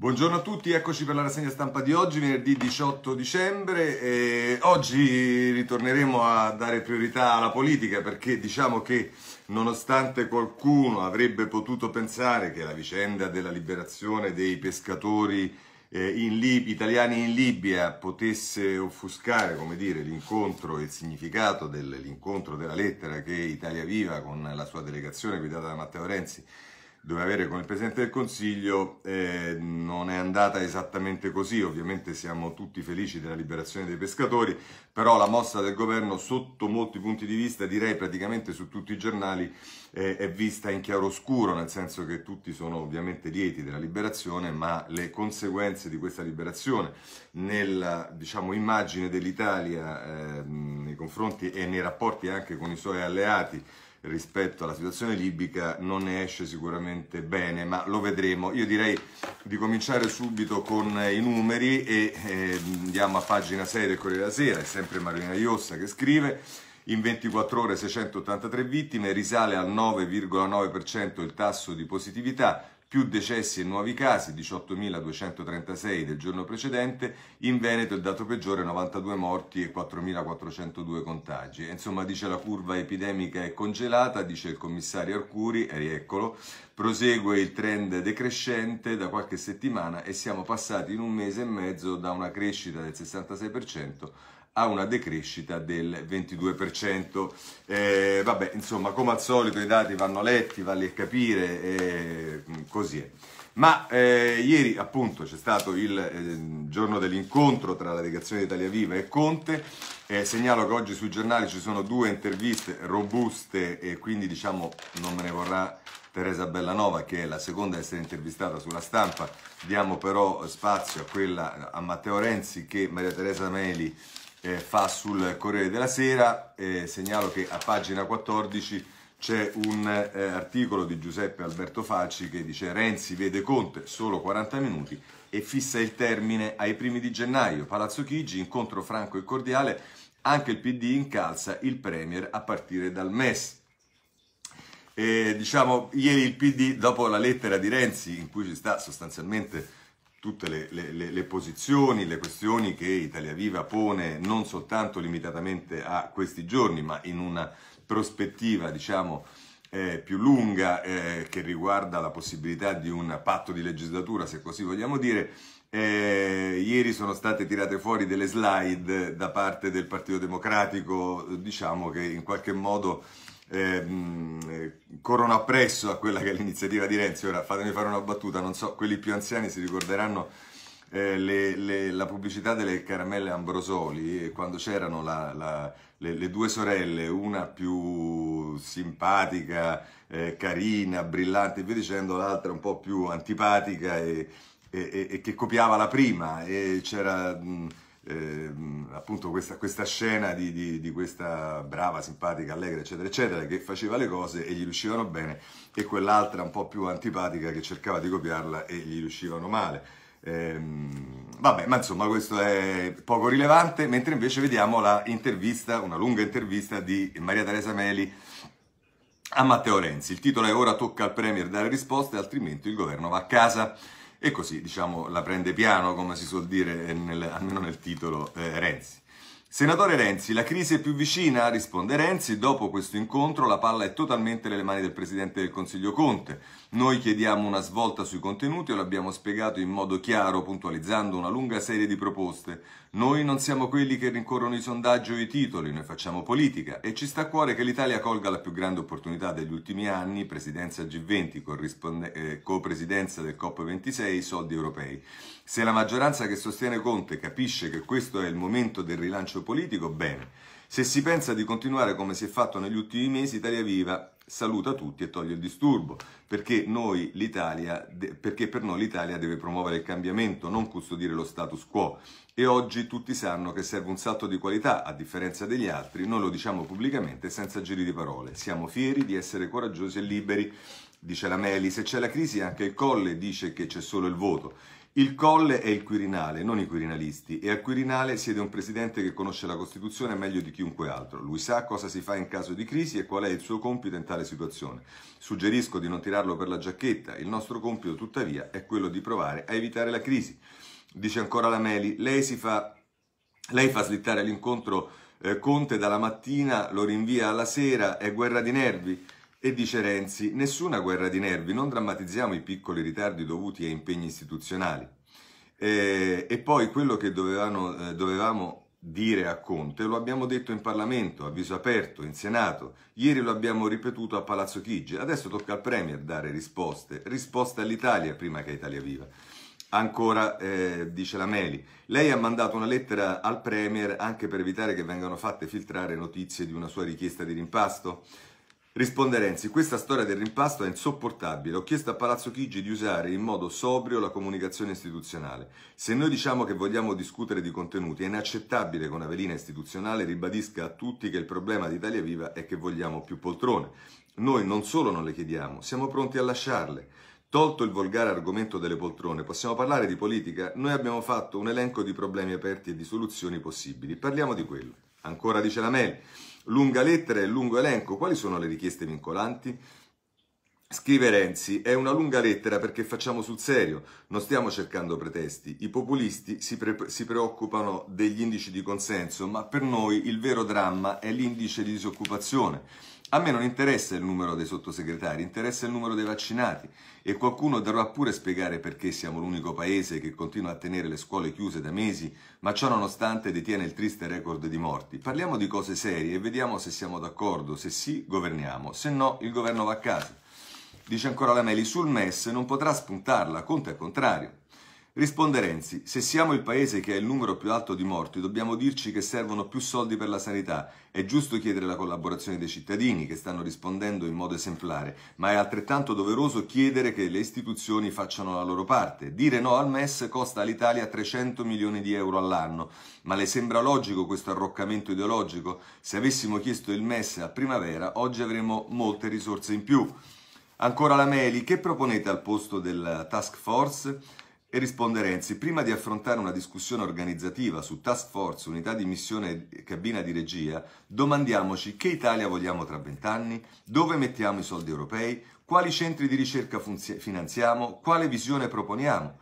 Buongiorno a tutti, eccoci per la rassegna stampa di oggi, venerdì 18 dicembre. oggi ritorneremo a dare priorità alla politica perché diciamo che nonostante qualcuno avrebbe potuto pensare che la vicenda della liberazione dei pescatori eh, in Lib- italiani in Libia potesse offuscare dire, l'incontro e il significato dell'incontro della lettera che Italia Viva con la sua delegazione guidata da Matteo Renzi doveva avere con il Presidente del Consiglio, eh, non è andata esattamente così, ovviamente siamo tutti felici della liberazione dei pescatori, però la mossa del governo sotto molti punti di vista, direi praticamente su tutti i giornali, eh, è vista in chiaroscuro, nel senso che tutti sono ovviamente lieti della liberazione, ma le conseguenze di questa liberazione nella diciamo, immagine dell'Italia eh, nei confronti e nei rapporti anche con i suoi alleati, rispetto alla situazione libica non ne esce sicuramente bene, ma lo vedremo. Io direi di cominciare subito con eh, i numeri e eh, andiamo a pagina 6 del Corriere della Sera, è sempre Marina Iossa che scrive in 24 ore 683 vittime, risale al 9,9% il tasso di positività, più decessi e nuovi casi, 18.236 del giorno precedente, in Veneto il dato peggiore 92 morti e 4.402 contagi. insomma, dice la curva epidemica è congelata, dice il commissario Arcuri, e rieccolo, prosegue il trend decrescente da qualche settimana e siamo passati in un mese e mezzo da una crescita del 66% ha una decrescita del 22%. Eh, vabbè, insomma, come al solito i dati vanno letti, vanno a capire, eh, così è. Ma eh, ieri appunto c'è stato il eh, giorno dell'incontro tra la delegazione di Italia Viva e Conte, eh, segnalo che oggi sui giornali ci sono due interviste robuste e quindi diciamo non me ne vorrà Teresa Bellanova che è la seconda a essere intervistata sulla stampa, diamo però spazio a quella a Matteo Renzi che Maria Teresa Meli eh, fa sul Corriere della Sera, eh, segnalo che a pagina 14 c'è un eh, articolo di Giuseppe Alberto Facci che dice Renzi vede Conte solo 40 minuti e fissa il termine ai primi di gennaio. Palazzo Chigi, incontro franco e cordiale, anche il PD incalza il Premier a partire dal MES. E, diciamo, ieri il PD, dopo la lettera di Renzi, in cui ci sta sostanzialmente tutte le, le, le, le, posizioni, le questioni che Italia Viva pone non soltanto limitatamente a questi giorni, ma in una prospettiva, diciamo, eh, più lunga eh, che riguarda la possibilità di un patto di legislatura, se così vogliamo dire. Eh, ieri sono state tirate fuori delle slide da parte del Partito Democratico, diciamo che in qualche modo ehm, corrono appresso a quella che è l'iniziativa di Renzi. Ora fatemi fare una battuta, non so, quelli più anziani si ricorderanno eh, le, le, la pubblicità delle caramelle Ambrosoli, eh, quando c'erano la, la, le, le, due sorelle, una più simpatica, eh, carina, brillante e via dicendo, l'altra un po' più antipatica e, e, e, e che copiava la prima e c'era... Mh, eh, appunto questa, questa scena di, di, di, questa brava, simpatica, allegra, eccetera, eccetera, che faceva le cose e gli riuscivano bene, e quell'altra un po' più antipatica che cercava di copiarla e gli riuscivano male. Eh, vabbè, ma insomma questo è poco rilevante, mentre invece vediamo la intervista, una lunga intervista di Maria Teresa Meli a Matteo Renzi. Il titolo è Ora tocca al Premier dare risposte, altrimenti il governo va a casa. E così, diciamo, la prende piano, come si suol dire, nel, almeno nel titolo, eh, Renzi. Senatore Renzi, la crisi è più vicina, risponde Renzi, dopo questo incontro la palla è totalmente nelle mani del Presidente del Consiglio Conte. Noi chiediamo una svolta sui contenuti e l'abbiamo spiegato in modo chiaro, puntualizzando una lunga serie di proposte. Noi non siamo quelli che rincorrono i sondaggi o i titoli, noi facciamo politica e ci sta a cuore che l'Italia colga la più grande opportunità degli ultimi anni, presidenza G20, eh, copresidenza del COP26, i soldi europei. Se la maggioranza che sostiene Conte capisce che questo è il momento del rilancio politico, bene. Se si pensa di continuare come si è fatto negli ultimi mesi, Italia Viva saluta tutti e toglie il disturbo, perché, noi, perché per noi l'Italia deve promuovere il cambiamento, non custodire lo status quo. E oggi tutti sanno che serve un salto di qualità, a differenza degli altri, noi lo diciamo pubblicamente senza giri di parole. Siamo fieri di essere coraggiosi e liberi, dice la Meli. Se c'è la crisi anche il Colle dice che c'è solo il voto. Il Colle è il Quirinale, non i Quirinalisti, e al Quirinale siede un presidente che conosce la Costituzione meglio di chiunque altro. Lui sa cosa si fa in caso di crisi e qual è il suo compito in tale situazione. Suggerisco di non tirarlo per la giacchetta, il nostro compito tuttavia è quello di provare a evitare la crisi. Dice ancora la Meli, lei, fa, lei fa slittare l'incontro eh, Conte dalla mattina, lo rinvia alla sera, è guerra di nervi. E dice Renzi, nessuna guerra di nervi, non drammatizziamo i piccoli ritardi dovuti a impegni istituzionali. Eh, e poi quello che dovevano, eh, dovevamo dire a Conte lo abbiamo detto in Parlamento, a viso aperto, in Senato, ieri lo abbiamo ripetuto a Palazzo Chigi, adesso tocca al Premier dare risposte, risposte all'Italia prima che Italia Viva. Ancora, eh, dice la Meli, lei ha mandato una lettera al Premier anche per evitare che vengano fatte filtrare notizie di una sua richiesta di rimpasto? Risponde Renzi, questa storia del rimpasto è insopportabile. Ho chiesto a Palazzo Chigi di usare in modo sobrio la comunicazione istituzionale. Se noi diciamo che vogliamo discutere di contenuti, è inaccettabile che una velina istituzionale ribadisca a tutti che il problema di Italia Viva è che vogliamo più poltrone. Noi non solo non le chiediamo, siamo pronti a lasciarle. Tolto il volgare argomento delle poltrone, possiamo parlare di politica? Noi abbiamo fatto un elenco di problemi aperti e di soluzioni possibili. Parliamo di quello. Ancora dice la mail lunga lettera e lungo elenco. Quali sono le richieste vincolanti? Scrive Renzi, è una lunga lettera perché facciamo sul serio, non stiamo cercando pretesti. I populisti si, pre- si, preoccupano degli indici di consenso, ma per noi il vero dramma è l'indice di disoccupazione. A me non interessa il numero dei sottosegretari, interessa il numero dei vaccinati e qualcuno dovrà pure spiegare perché siamo l'unico paese che continua a tenere le scuole chiuse da mesi, ma ciò nonostante detiene il triste record di morti. Parliamo di cose serie e vediamo se siamo d'accordo, se sì governiamo, se no il governo va a casa. Dice ancora la Meli, sul MES non potrà spuntarla, conto è contrario. Risponde Renzi, se siamo il paese che ha il numero più alto di morti, dobbiamo dirci che servono più soldi per la sanità. È giusto chiedere la collaborazione dei cittadini che stanno rispondendo in modo esemplare, ma è altrettanto doveroso chiedere che le istituzioni facciano la loro parte. Dire no al MES costa all'Italia 300 milioni di euro all'anno, ma le sembra logico questo arroccamento ideologico? Se avessimo chiesto il MES a primavera, oggi avremmo molte risorse in più. Ancora la Meli, che proponete al posto della task force? E risponde Renzi, prima di affrontare una discussione organizzativa su task force, unità di missione e cabina di regia, domandiamoci che Italia vogliamo tra vent'anni, dove mettiamo i soldi europei, quali centri di ricerca finanziamo, quale visione proponiamo.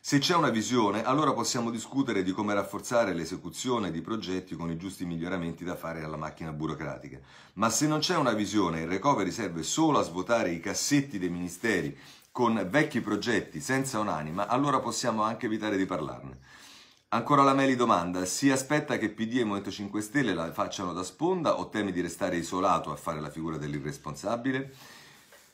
Se c'è una visione, allora possiamo discutere di come rafforzare l'esecuzione di progetti con i giusti miglioramenti da fare alla macchina burocratica. Ma se non c'è una visione il recovery serve solo a svuotare i cassetti dei ministeri con vecchi progetti senza un'anima, allora possiamo anche evitare di parlarne. Ancora la Meli domanda, si aspetta che PD e Movimento 5 Stelle la facciano da sponda o temi di restare isolato a fare la figura dell'irresponsabile?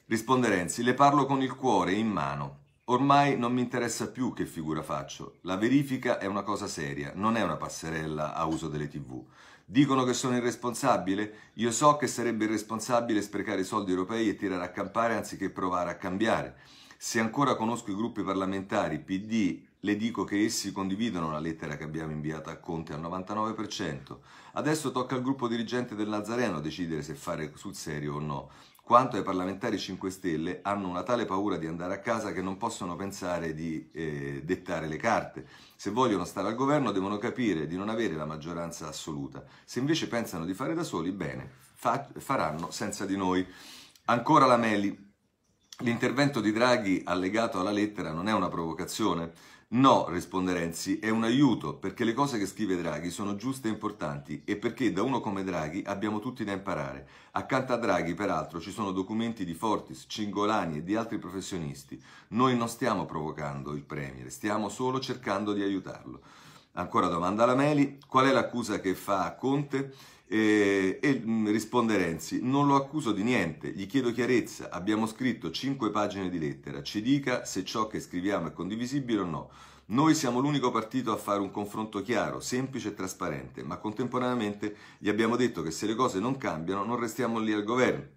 Risponde Renzi, le parlo con il cuore in mano. Ormai non mi interessa più che figura faccio. La verifica è una cosa seria, non è una passerella a uso delle tv. Dicono che sono irresponsabile? Io so che sarebbe irresponsabile sprecare i soldi europei e tirare a campare anziché provare a cambiare. Se ancora conosco i gruppi parlamentari PD, le dico che essi condividono la lettera che abbiamo inviato a Conte al 99%. Adesso tocca al gruppo dirigente del Nazareno decidere se fare sul serio o no quanto ai parlamentari 5 Stelle hanno una tale paura di andare a casa che non possono pensare di eh, dettare le carte. Se vogliono stare al governo devono capire di non avere la maggioranza assoluta. Se invece pensano di fare da soli, bene, fa- faranno senza di noi. Ancora la Meli. L'intervento di Draghi allegato alla lettera non è una provocazione. No, risponde Renzi, è un aiuto perché le cose che scrive Draghi sono giuste e importanti e perché da uno come Draghi abbiamo tutti da imparare. Accanto a Draghi, peraltro, ci sono documenti di Fortis, Cingolani e di altri professionisti. Noi non stiamo provocando il Premier, stiamo solo cercando di aiutarlo. Ancora domanda alla Meli, qual è l'accusa che fa a Conte? Eh, e, e mm, risponde Renzi, non lo accuso di niente, gli chiedo chiarezza, abbiamo scritto cinque pagine di lettera, ci dica se ciò che scriviamo è condivisibile o no. Noi siamo l'unico partito a fare un confronto chiaro, semplice e trasparente, ma contemporaneamente gli abbiamo detto che se le cose non cambiano non restiamo lì al governo.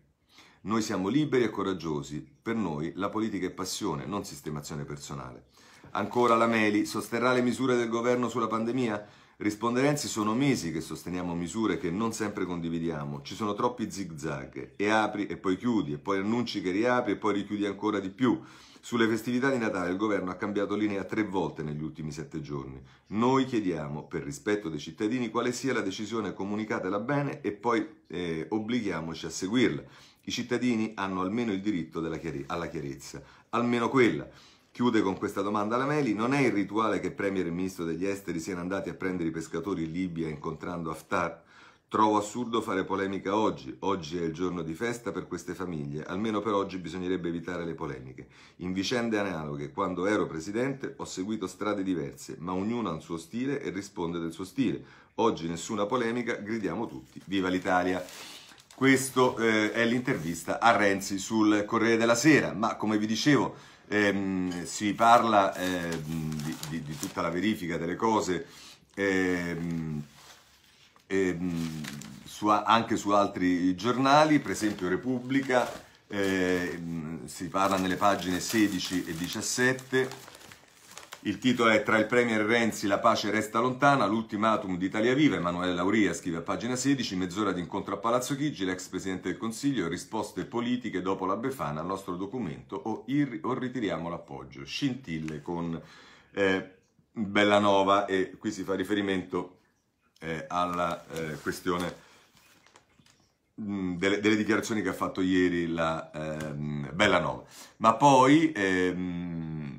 Noi siamo liberi e coraggiosi, per noi la politica è passione, non sistemazione personale. Ancora la Meli sosterrà le misure del governo sulla pandemia? Risponde Renzi, sono mesi che sosteniamo misure che non sempre condividiamo, ci sono troppi zigzag, e apri e poi chiudi, e poi annunci che riapri e poi richiudi ancora di più. Sulle festività di Natale il governo ha cambiato linea tre volte negli ultimi sette giorni. Noi chiediamo, per rispetto dei cittadini, quale sia la decisione, comunicatela bene e poi eh, obblighiamoci a seguirla. I cittadini hanno almeno il diritto chiare- alla chiarezza, almeno quella. Chiude con questa domanda la Meli, non è il rituale che Premier e Ministro degli Esteri siano andati a prendere i pescatori in Libia incontrando Haftar? Trovo assurdo fare polemica oggi, oggi è il giorno di festa per queste famiglie, almeno per oggi bisognerebbe evitare le polemiche. In vicende analoghe, quando ero presidente ho seguito strade diverse, ma ognuno ha un suo stile e risponde del suo stile. Oggi nessuna polemica, gridiamo tutti, viva l'Italia! Questa eh, è l'intervista a Renzi sul Corriere della Sera, ma come vi dicevo ehm, si parla ehm, di, di, di, tutta la verifica delle cose ehm, ehm su, anche su altri giornali, per esempio Repubblica, ehm, si parla nelle pagine 16 e 17 il titolo è Tra il Premier Renzi la pace resta lontana, l'ultimatum d'Italia Italia Viva, Emanuele Lauria scrive a pagina 16, mezz'ora di incontro a Palazzo Chigi, l'ex Presidente del Consiglio, risposte politiche dopo la Befana al nostro documento o, ir- o ritiriamo l'appoggio. Scintille con eh, Bellanova e qui si fa riferimento eh, alla eh, questione delle, delle, dichiarazioni che ha fatto ieri la ehm, Bellanova. Ma poi... Ehm,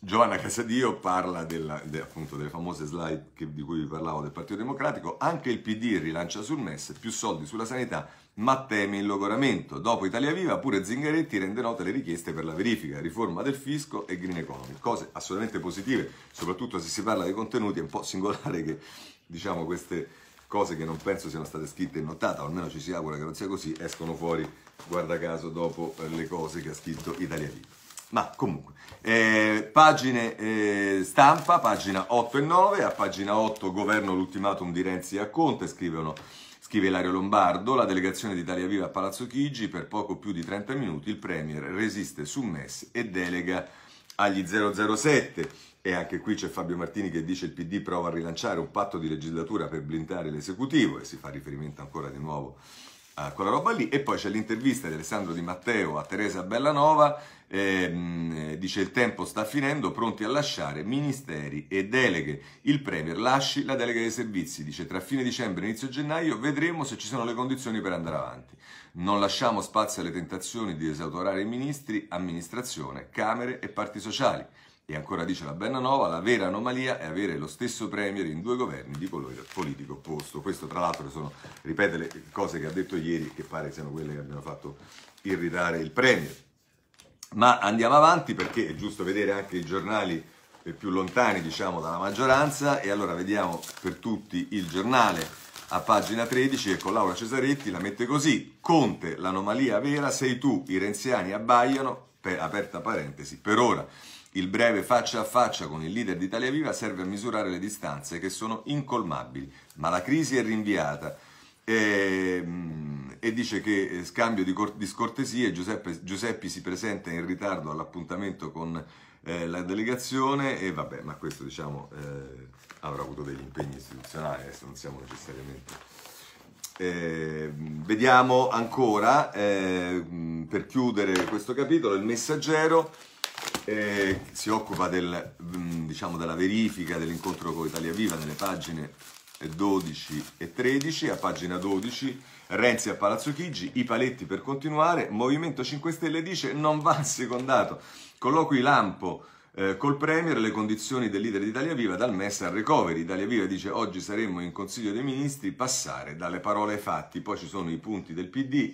Giovanna Casadio parla della, de, appunto delle famose slide che, di cui vi parlavo del Partito Democratico, anche il PD rilancia sul MES più soldi sulla sanità ma teme il logoramento. Dopo Italia Viva pure Zingaretti rende note le richieste per la verifica, riforma del fisco e green economy, cose assolutamente positive, soprattutto se si parla dei contenuti, è un po' singolare che diciamo queste cose che non penso siano state scritte e notate, o almeno ci si augura che non sia così, escono fuori, guarda caso, dopo le cose che ha scritto Italia Viva. Ma comunque, eh, pagine eh, stampa, pagina 8 e 9, a pagina 8 governo l'ultimatum di Renzi a Conte, scrivono, scrive Lario Lombardo, la delegazione d'Italia Viva a Palazzo Chigi, per poco più di 30 minuti il Premier resiste su MES e delega agli 007. E anche qui c'è Fabio Martini che dice il PD prova a rilanciare un patto di legislatura per blindare l'esecutivo e si fa riferimento ancora di nuovo a a quella roba lì. E poi c'è l'intervista di Alessandro Di Matteo a Teresa Bellanova, ehm, eh, dice il tempo sta finendo, pronti a lasciare ministeri e deleghe. Il Premier lasci la delega dei servizi, dice tra fine dicembre e inizio gennaio vedremo se ci sono le condizioni per andare avanti. Non lasciamo spazio alle tentazioni di esautorare i ministri, amministrazione, camere e parti sociali. E ancora dice la Bennanova, la vera anomalia è avere lo stesso Premier in due governi di colore politico opposto. Questo tra l'altro sono, ripete le cose che ha detto ieri, che pare siano quelle che abbiano fatto irritare il Premier. Ma andiamo avanti perché è giusto vedere anche i giornali eh, più lontani, diciamo, dalla maggioranza. E allora vediamo per tutti il giornale a pagina 13 e con Laura Cesaretti la mette così. Conte, l'anomalia vera, sei tu, i renziani abbaiano, per, aperta parentesi, per ora. Il breve faccia a faccia con il leader di Italia Viva serve a misurare le distanze che sono incolmabili, ma la crisi è rinviata. E, ehm, e dice che eh, scambio di, cor- di scortesie, Giuseppe, Giuseppi si presenta in ritardo all'appuntamento con eh, la delegazione e vabbè, ma questo diciamo eh, avrà avuto degli impegni istituzionali, adesso non siamo necessariamente... Eh, vediamo ancora, ehm, per chiudere questo capitolo, il messaggero eh, si occupa del, mm, diciamo, della verifica dell'incontro con Italia Viva nelle pagine 12 e 13, a pagina 12 Renzi a Palazzo Chigi, i paletti per continuare, Movimento 5 Stelle dice non va secondato, colloqui Lampo eh, col Premier, le condizioni del leader di Italia Viva dal MES al recovery, Italia Viva dice oggi saremmo in Consiglio dei Ministri, passare dalle parole ai fatti, poi ci sono i punti del PD,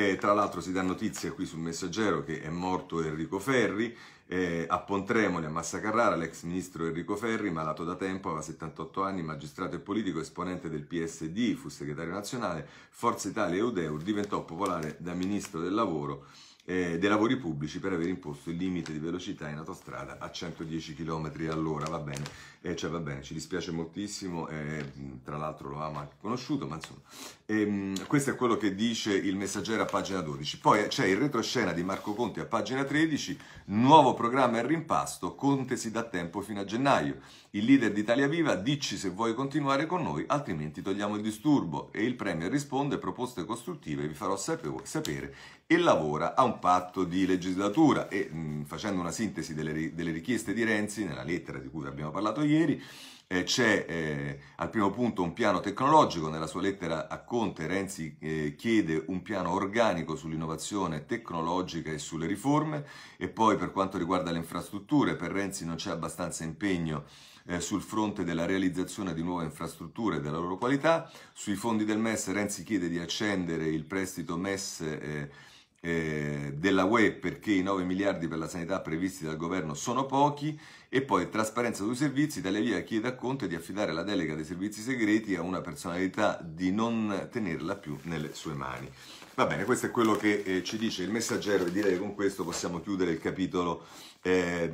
eh, tra l'altro si dà notizia qui sul messaggero che è morto Enrico Ferri, eh, a Pontremoli, a Massa Carrara, l'ex ministro Enrico Ferri, malato da tempo, aveva 78 anni, magistrato e politico, esponente del PSD, fu segretario nazionale, Forza Italia e Udeur, diventò popolare da ministro del lavoro dei lavori pubblici per aver imposto il limite di velocità in autostrada a 110 km all'ora, va bene e cioè va bene, ci dispiace moltissimo, e, tra l'altro lo ama anche conosciuto, ma insomma, e, questo è quello che dice il messaggero a pagina 12. Poi eh, c'è il retroscena di Marco Conti a pagina 13, nuovo programma e rimpasto, Conte si dà tempo fino a gennaio, il leader d'Italia Viva dici se vuoi continuare con noi, altrimenti togliamo il disturbo e il Premier risponde proposte costruttive, vi farò sapere e lavora a un patto di legislatura e mh, facendo una sintesi delle, delle richieste di Renzi nella lettera di cui abbiamo parlato ieri, ieri, eh, c'è eh, al primo punto un piano tecnologico, nella sua lettera a Conte Renzi eh, chiede un piano organico sull'innovazione tecnologica e sulle riforme e poi per quanto riguarda le infrastrutture, per Renzi non c'è abbastanza impegno eh, sul fronte della realizzazione di nuove infrastrutture e della loro qualità, sui fondi del MES Renzi chiede di accendere il prestito MES eh, eh, della UE perché i 9 miliardi per la sanità previsti dal governo sono pochi e poi trasparenza sui servizi, Italia Via chiede a Conte di affidare la delega dei servizi segreti a una personalità di non tenerla più nelle sue mani. Va bene, questo è quello che eh, ci dice il messaggero e direi che con questo possiamo chiudere il capitolo eh,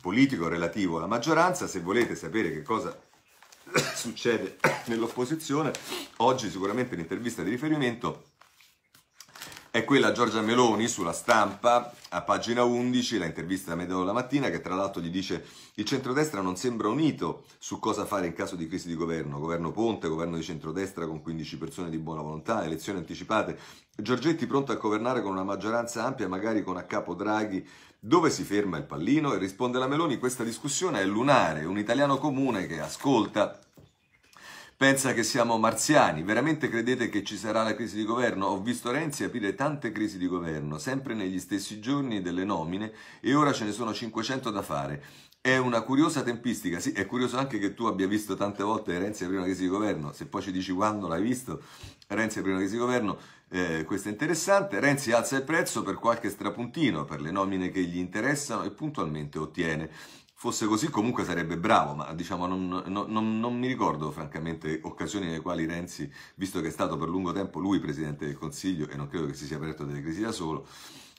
politico relativo alla maggioranza. Se volete sapere che cosa succede nell'opposizione, oggi sicuramente l'intervista di riferimento è quella a Giorgia Meloni sulla stampa, a pagina 11, la intervista a Medeo la mattina, che tra l'altro gli dice il centrodestra non sembra unito su cosa fare in caso di crisi di governo, governo Ponte, governo di centrodestra con 15 persone di buona volontà, elezioni anticipate, Giorgetti pronto a governare con una maggioranza ampia, magari con a capo Draghi, dove si ferma il pallino e risponde la Meloni, questa discussione è lunare, un italiano comune che ascolta pensa che siamo marziani. Veramente credete che ci sarà la crisi di governo? Ho visto Renzi aprire tante crisi di governo, sempre negli stessi giorni delle nomine, e ora ce ne sono 500 da fare. È una curiosa tempistica, sì, è curioso anche che tu abbia visto tante volte Renzi aprire una crisi di governo, se poi ci dici quando l'hai visto, Renzi aprire una crisi di governo, eh, questo è interessante, Renzi alza il prezzo per qualche strapuntino, per le nomine che gli interessano e puntualmente ottiene fosse così comunque sarebbe bravo, ma diciamo non, non, non, non, mi ricordo francamente occasioni nelle quali Renzi, visto che è stato per lungo tempo lui Presidente del Consiglio e non credo che si sia aperto delle crisi da solo,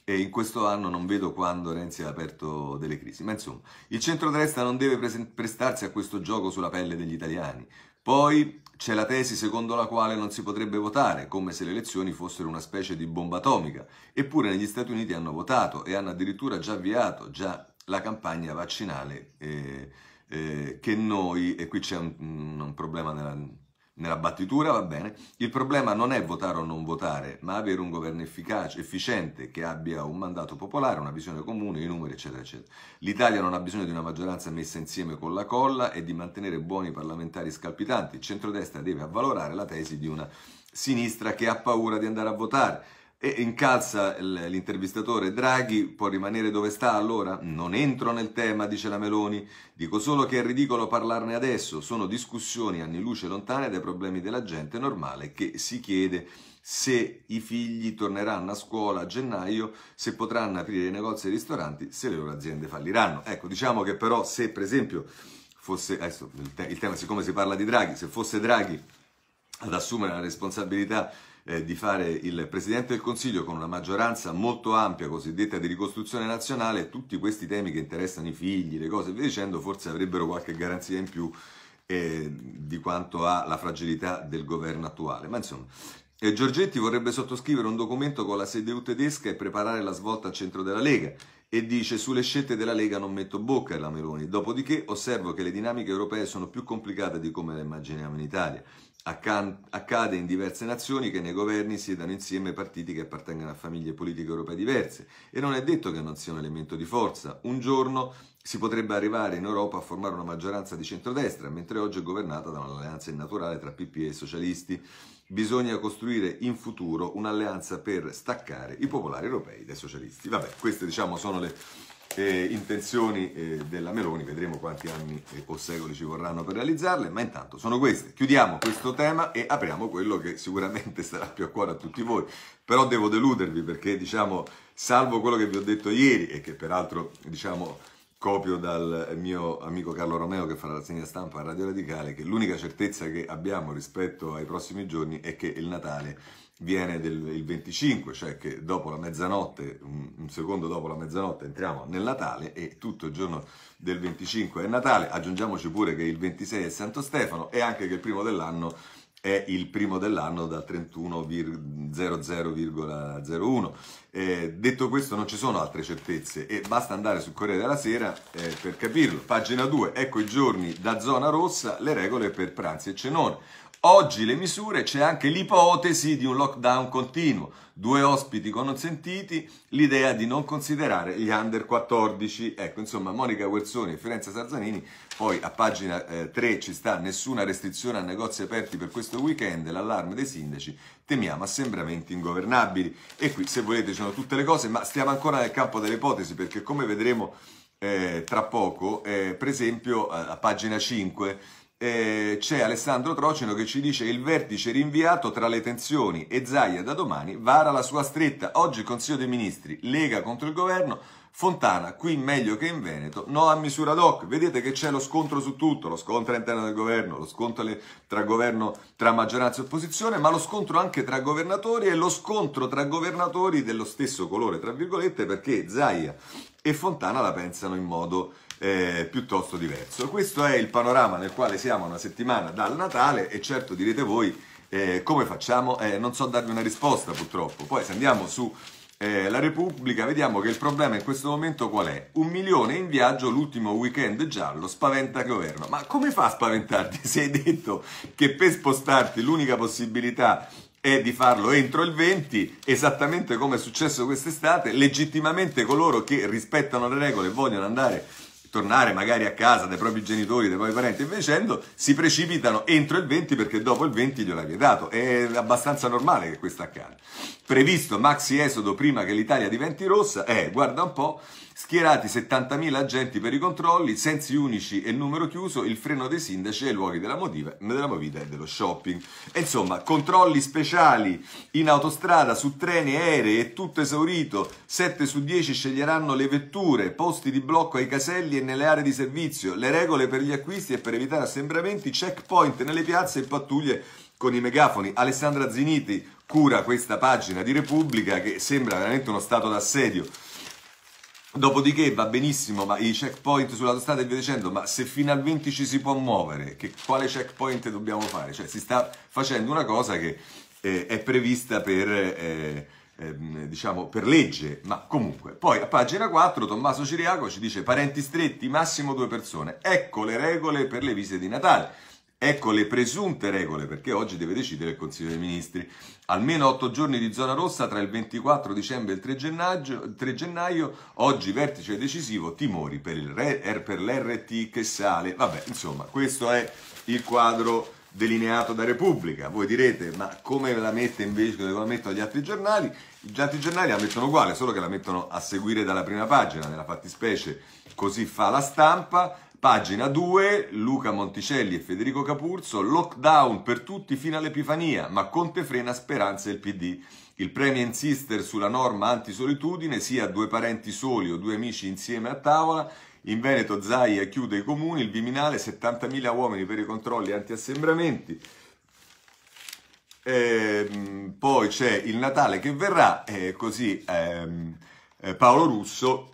e in questo anno non vedo quando Renzi ha aperto delle crisi. Ma insomma, il centrodestra non deve prestarsi a questo gioco sulla pelle degli italiani. Poi c'è la tesi secondo la quale non si potrebbe votare, come se le elezioni fossero una specie di bomba atomica. Eppure negli Stati Uniti hanno votato e hanno addirittura già avviato, già la campagna vaccinale eh, eh, che noi, e qui c'è un, mm, un problema nella, nella, battitura, va bene, il problema non è votare o non votare, ma avere un governo efficace, efficiente, che abbia un mandato popolare, una visione comune, i numeri, eccetera, eccetera. L'Italia non ha bisogno di una maggioranza messa insieme con la colla e di mantenere buoni parlamentari scalpitanti. Il centrodestra deve avvalorare la tesi di una sinistra che ha paura di andare a votare e incalza l'intervistatore Draghi, può rimanere dove sta allora? Non entro nel tema, dice la Meloni, dico solo che è ridicolo parlarne adesso, sono discussioni anni luce lontane dai problemi della gente normale che si chiede se i figli torneranno a scuola a gennaio, se potranno aprire i negozi e i ristoranti, se le loro aziende falliranno. Ecco, diciamo che però se per esempio fosse, adesso il tema siccome si parla di Draghi, se fosse Draghi ad assumere la responsabilità eh, di fare il Presidente del Consiglio con una maggioranza molto ampia, cosiddetta di ricostruzione nazionale, tutti questi temi che interessano i figli, le cose via dicendo, forse avrebbero qualche garanzia in più eh, di quanto ha la fragilità del governo attuale. Ma insomma, eh, Giorgetti vorrebbe sottoscrivere un documento con la CDU tedesca e preparare la svolta al centro della Lega e dice sulle scelte della Lega non metto bocca alla Meloni, dopodiché osservo che le dinamiche europee sono più complicate di come le immaginiamo in Italia accade in diverse nazioni che nei governi siedano insieme partiti che appartengono a famiglie politiche europee diverse e non è detto che non sia un elemento di forza. Un giorno si potrebbe arrivare in Europa a formare una maggioranza di centrodestra, mentre oggi è governata da un'alleanza innaturale tra PPE e socialisti. Bisogna costruire in futuro un'alleanza per staccare i popolari europei dai socialisti. Vabbè, queste diciamo sono le eh, intenzioni eh, della Meloni, vedremo quanti anni eh, o secoli ci vorranno per realizzarle, ma intanto sono queste. Chiudiamo questo tema e apriamo quello che sicuramente sarà più a cuore a tutti voi, però devo deludervi perché diciamo, salvo quello che vi ho detto ieri e che peraltro diciamo copio dal mio amico Carlo Romeo che farà la segna stampa a Radio Radicale, che l'unica certezza che abbiamo rispetto ai prossimi giorni è che il Natale viene del 25, cioè che dopo la mezzanotte, un secondo dopo la mezzanotte entriamo nel Natale e tutto il giorno del 25 è Natale, aggiungiamoci pure che il 26 è Santo Stefano e anche che il primo dell'anno è il primo dell'anno dal 31,00,01. Eh, detto questo non ci sono altre certezze e basta andare sul Corriere della Sera eh, per capirlo. Pagina 2, ecco i giorni da zona rossa, le regole per pranzi e cenone. Oggi le misure c'è anche l'ipotesi di un lockdown continuo, due ospiti consentiti, l'idea di non considerare gli under 14. Ecco, insomma, Monica Guerzoni e Fiorenza Sarzanini, poi a pagina eh, 3 ci sta nessuna restrizione a negozi aperti per questo weekend, l'allarme dei sindaci, temiamo assembramenti ingovernabili. E qui, se volete, ci sono tutte le cose, ma stiamo ancora nel campo delle ipotesi perché come vedremo eh, tra poco, eh, per esempio a, a pagina 5 eh, c'è Alessandro Trocino che ci dice il vertice rinviato tra le tensioni e Zaia da domani vara la sua stretta. Oggi il Consiglio dei Ministri, Lega contro il governo, Fontana qui meglio che in Veneto, no a misura doc. Vedete che c'è lo scontro su tutto, lo scontro all'interno del governo, lo scontro tra governo tra maggioranza e opposizione, ma lo scontro anche tra governatori e lo scontro tra governatori dello stesso colore, tra virgolette, perché Zaia e Fontana la pensano in modo eh, piuttosto diverso. Questo è il panorama nel quale siamo una settimana dal Natale e certo direte voi eh, come facciamo? Eh, non so darvi una risposta purtroppo. Poi se andiamo su eh, La Repubblica vediamo che il problema in questo momento qual è? Un milione in viaggio l'ultimo weekend giallo spaventa il governo. Ma come fa a spaventarti se hai detto che per spostarti l'unica possibilità è di farlo entro il 20, esattamente come è successo quest'estate, legittimamente coloro che rispettano le regole e vogliono andare tornare magari a casa dai propri genitori, dai propri parenti e dicendo, si precipitano entro il 20 perché dopo il 20 glielo hai vietato. È abbastanza normale che questo accada. Previsto maxi esodo prima che l'Italia diventi rossa, eh, guarda un po', Schierati 70.000 agenti per i controlli, sensi unici e numero chiuso, il freno dei sindaci e i luoghi della, motiva, della movida e dello shopping. E insomma, controlli speciali in autostrada, su treni, aerei, è tutto esaurito. 7 su 10 sceglieranno le vetture, posti di blocco ai caselli e nelle aree di servizio, le regole per gli acquisti e per evitare assembramenti, checkpoint nelle piazze e pattuglie con i megafoni. Alessandra Ziniti cura questa pagina di Repubblica che sembra veramente uno stato d'assedio. Dopodiché va benissimo, ma i checkpoint sull'autostrada e via dicendo, ma se finalmente ci si può muovere, che, quale checkpoint dobbiamo fare? Cioè si sta facendo una cosa che eh, è prevista per, eh, eh, diciamo, per legge, ma comunque. Poi a pagina 4 Tommaso Ciriaco ci dice parenti stretti, massimo due persone, ecco le regole per le visite di Natale. Ecco le presunte regole, perché oggi deve decidere il Consiglio dei Ministri. Almeno otto giorni di zona rossa tra il 24 dicembre e il 3 gennaio, 3 gennaio oggi vertice decisivo, timori per, il, er, per l'RT che sale. Vabbè, insomma, questo è il quadro delineato da Repubblica. Voi direte, ma come la mette invece come la mettono gli altri giornali? Gli altri giornali la mettono uguale, solo che la mettono a seguire dalla prima pagina, nella fattispecie così fa la stampa, Pagina 2, Luca Monticelli e Federico Capurzo, lockdown per tutti fino all'Epifania, ma Conte frena speranze il PD. Il Premier insister sulla norma antisolitudine, sia due parenti soli o due amici insieme a tavola. In Veneto Zaia chiude i comuni, il Viminale 70.000 uomini per i controlli antiassembramenti. Ehm, poi c'è il Natale che verrà, eh, così ehm, eh, Paolo Russo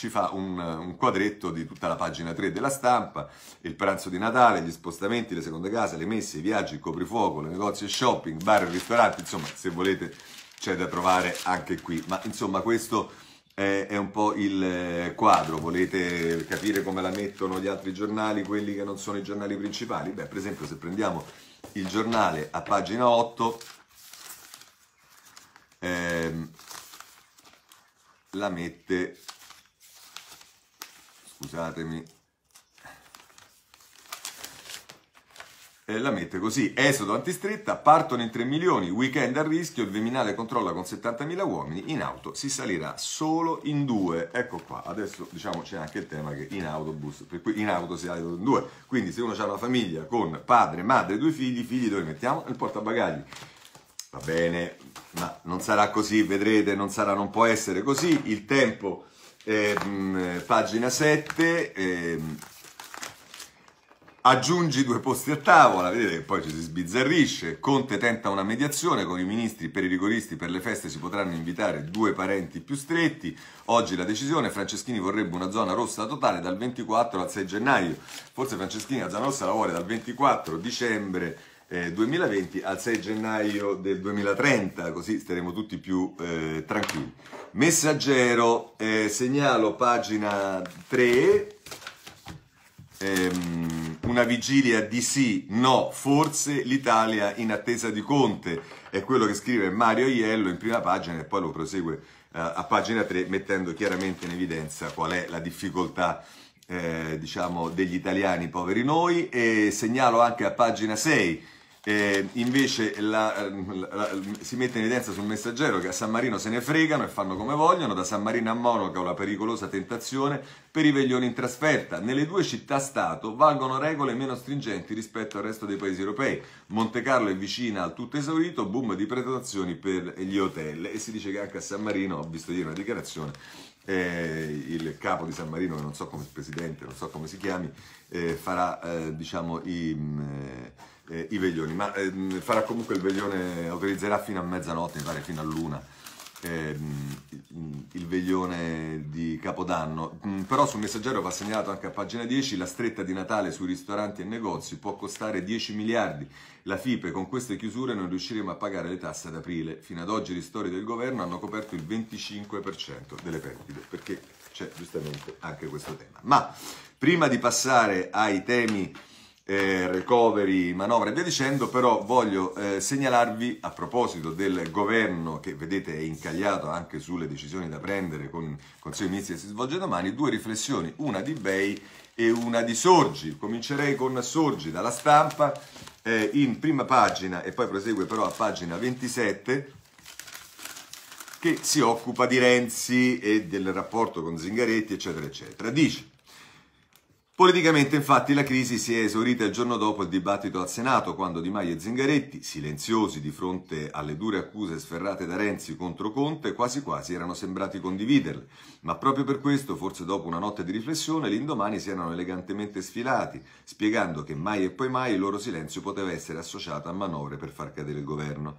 ci fa un, un, quadretto di tutta la pagina 3 della stampa, il pranzo di Natale, gli spostamenti, le seconde case, le messe, i viaggi, il coprifuoco, le negozi il shopping, bar il ristorante, insomma se volete c'è da trovare anche qui, ma insomma questo è, è un po' il eh, quadro, volete capire come la mettono gli altri giornali, quelli che non sono i giornali principali? Beh per esempio se prendiamo il giornale a pagina 8, ehm, la mette scusatemi, la mette così, esodo antistretta, partono in 3 milioni, weekend a rischio, il Viminale controlla con 70.000 uomini, in auto si salirà solo in due. Ecco qua, adesso diciamo c'è anche il tema che in autobus, per cui in auto si sale in due, quindi se uno ha una famiglia con padre, madre, due figli, figli dove mettiamo? Nel portabagagli. Va bene, ma non sarà così, vedrete, non, sarà, non può essere così, il tempo Ehm, pagina 7, ehm, aggiungi due posti a tavola, vedete che poi ci si sbizzarrisce, Conte tenta una mediazione con i ministri per i rigoristi, per le feste si potranno invitare due parenti più stretti, oggi la decisione, Franceschini vorrebbe una zona rossa totale dal 24 al 6 gennaio, forse Franceschini la zona rossa la vuole dal 24 dicembre 2020 eh, al 6 gennaio del 2030, così staremo tutti più eh, tranquilli. Messaggero, eh, segnalo pagina 3, ehm, una vigilia di sì, no, forse l'Italia in attesa di Conte, è quello che scrive Mario Iello in prima pagina e poi lo prosegue eh, a pagina 3 mettendo chiaramente in evidenza qual è la difficoltà eh, diciamo, degli italiani poveri noi e segnalo anche a pagina 6 e invece la, la, la, si mette in evidenza sul messaggero che a San Marino se ne fregano e fanno come vogliono, da San Marino a Monaco la pericolosa tentazione per i veglioni in trasferta. Nelle due città-stato valgono regole meno stringenti rispetto al resto dei paesi europei. Monte Carlo è vicina al tutto esaurito, boom di prenotazioni per gli hotel e si dice che anche a San Marino, ho visto ieri una dichiarazione, eh, il capo di San Marino, che non so come presidente, non so come si chiami, eh, farà eh, diciamo i... Mm, eh, eh, i veglioni, ma ehm, farà comunque il veglione, autorizzerà fino a mezzanotte, mi pare fino all'una, ehm, il veglione di Capodanno. Mm, però sul messaggero va segnalato anche a pagina 10 la stretta di Natale sui ristoranti e negozi può costare 10 miliardi. La FIPE con queste chiusure non riusciremo a pagare le tasse ad aprile. Fino ad oggi i ristori del governo hanno coperto il 25% delle perdite, perché c'è giustamente anche questo tema. Ma prima di passare ai temi eh, recovery, manovra e via dicendo, però voglio eh, segnalarvi a proposito del governo che vedete è incagliato anche sulle decisioni da prendere con il Consiglio dei Ministri che si svolge domani, due riflessioni, una di Bay e una di Sorgi. Comincerei con Sorgi dalla stampa eh, in prima pagina e poi prosegue però a pagina 27 che si occupa di Renzi e del rapporto con Zingaretti, eccetera, eccetera. Dice Politicamente infatti la crisi si è esaurita il giorno dopo il dibattito al Senato, quando Di Maio e Zingaretti, silenziosi di fronte alle dure accuse sferrate da Renzi contro Conte, quasi quasi erano sembrati condividerle, ma proprio per questo, forse dopo una notte di riflessione, l'indomani si erano elegantemente sfilati, spiegando che mai e poi mai il loro silenzio poteva essere associato a manovre per far cadere il governo.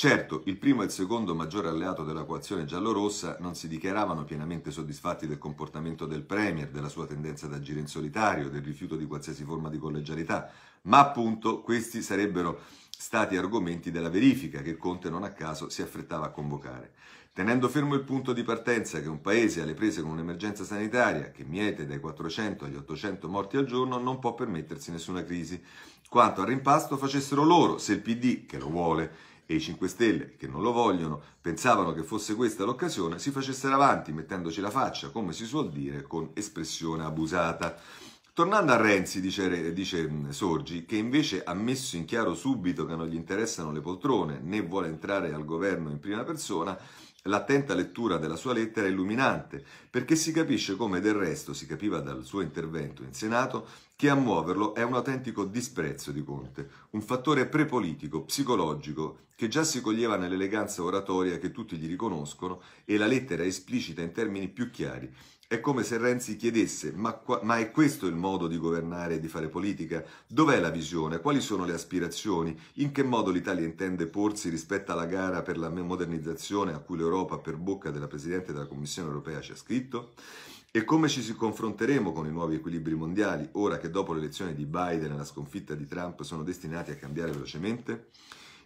Certo, il primo e il secondo maggiore alleato della coazione giallorossa non si dichiaravano pienamente soddisfatti del comportamento del Premier, della sua tendenza ad agire in solitario, del rifiuto di qualsiasi forma di collegialità, ma appunto questi sarebbero stati argomenti della verifica che Conte non a caso si affrettava a convocare. Tenendo fermo il punto di partenza che un paese alle prese con un'emergenza sanitaria che miete dai 400 agli 800 morti al giorno non può permettersi nessuna crisi, quanto al rimpasto facessero loro, se il PD, che lo vuole, e i 5 Stelle, che non lo vogliono, pensavano che fosse questa l'occasione, si facessero avanti mettendoci la faccia, come si suol dire, con espressione abusata. Tornando a Renzi, dice, dice, Sorgi, che invece ha messo in chiaro subito che non gli interessano le poltrone, né vuole entrare al governo in prima persona, L'attenta lettura della sua lettera è illuminante, perché si capisce come del resto si capiva dal suo intervento in Senato che a muoverlo è un autentico disprezzo di Conte, un fattore prepolitico, psicologico, che già si coglieva nell'eleganza oratoria che tutti gli riconoscono e la lettera è esplicita in termini più chiari. È come se Renzi chiedesse, ma, qua, ma, è questo il modo di governare e di fare politica? Dov'è la visione? Quali sono le aspirazioni? In che modo l'Italia intende porsi rispetto alla gara per la modernizzazione a cui l'Europa, per bocca della Presidente della Commissione europea, ci ha scritto? E come ci si confronteremo con i nuovi equilibri mondiali, ora che dopo l'elezione di Biden e la sconfitta di Trump sono destinati a cambiare velocemente?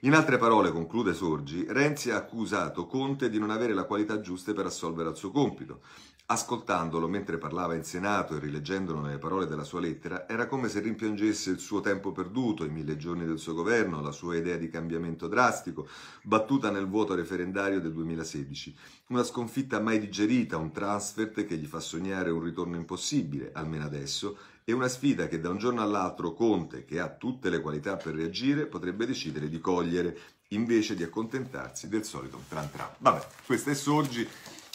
In altre parole, conclude Sorgi, Renzi ha accusato Conte di non avere la qualità giusta per assolvere al suo compito. Ascoltandolo mentre parlava in Senato e rileggendolo nelle parole della sua lettera, era come se rimpiangesse il suo tempo perduto, i mille giorni del suo governo, la sua idea di cambiamento drastico, battuta nel vuoto referendario del 2016. Una sconfitta mai digerita, un transfert che gli fa sognare un ritorno impossibile, almeno adesso, e una sfida che da un giorno all'altro Conte, che ha tutte le qualità per reagire, potrebbe decidere di cogliere, invece di accontentarsi del solito tran tran. Vabbè, questo è Sorgi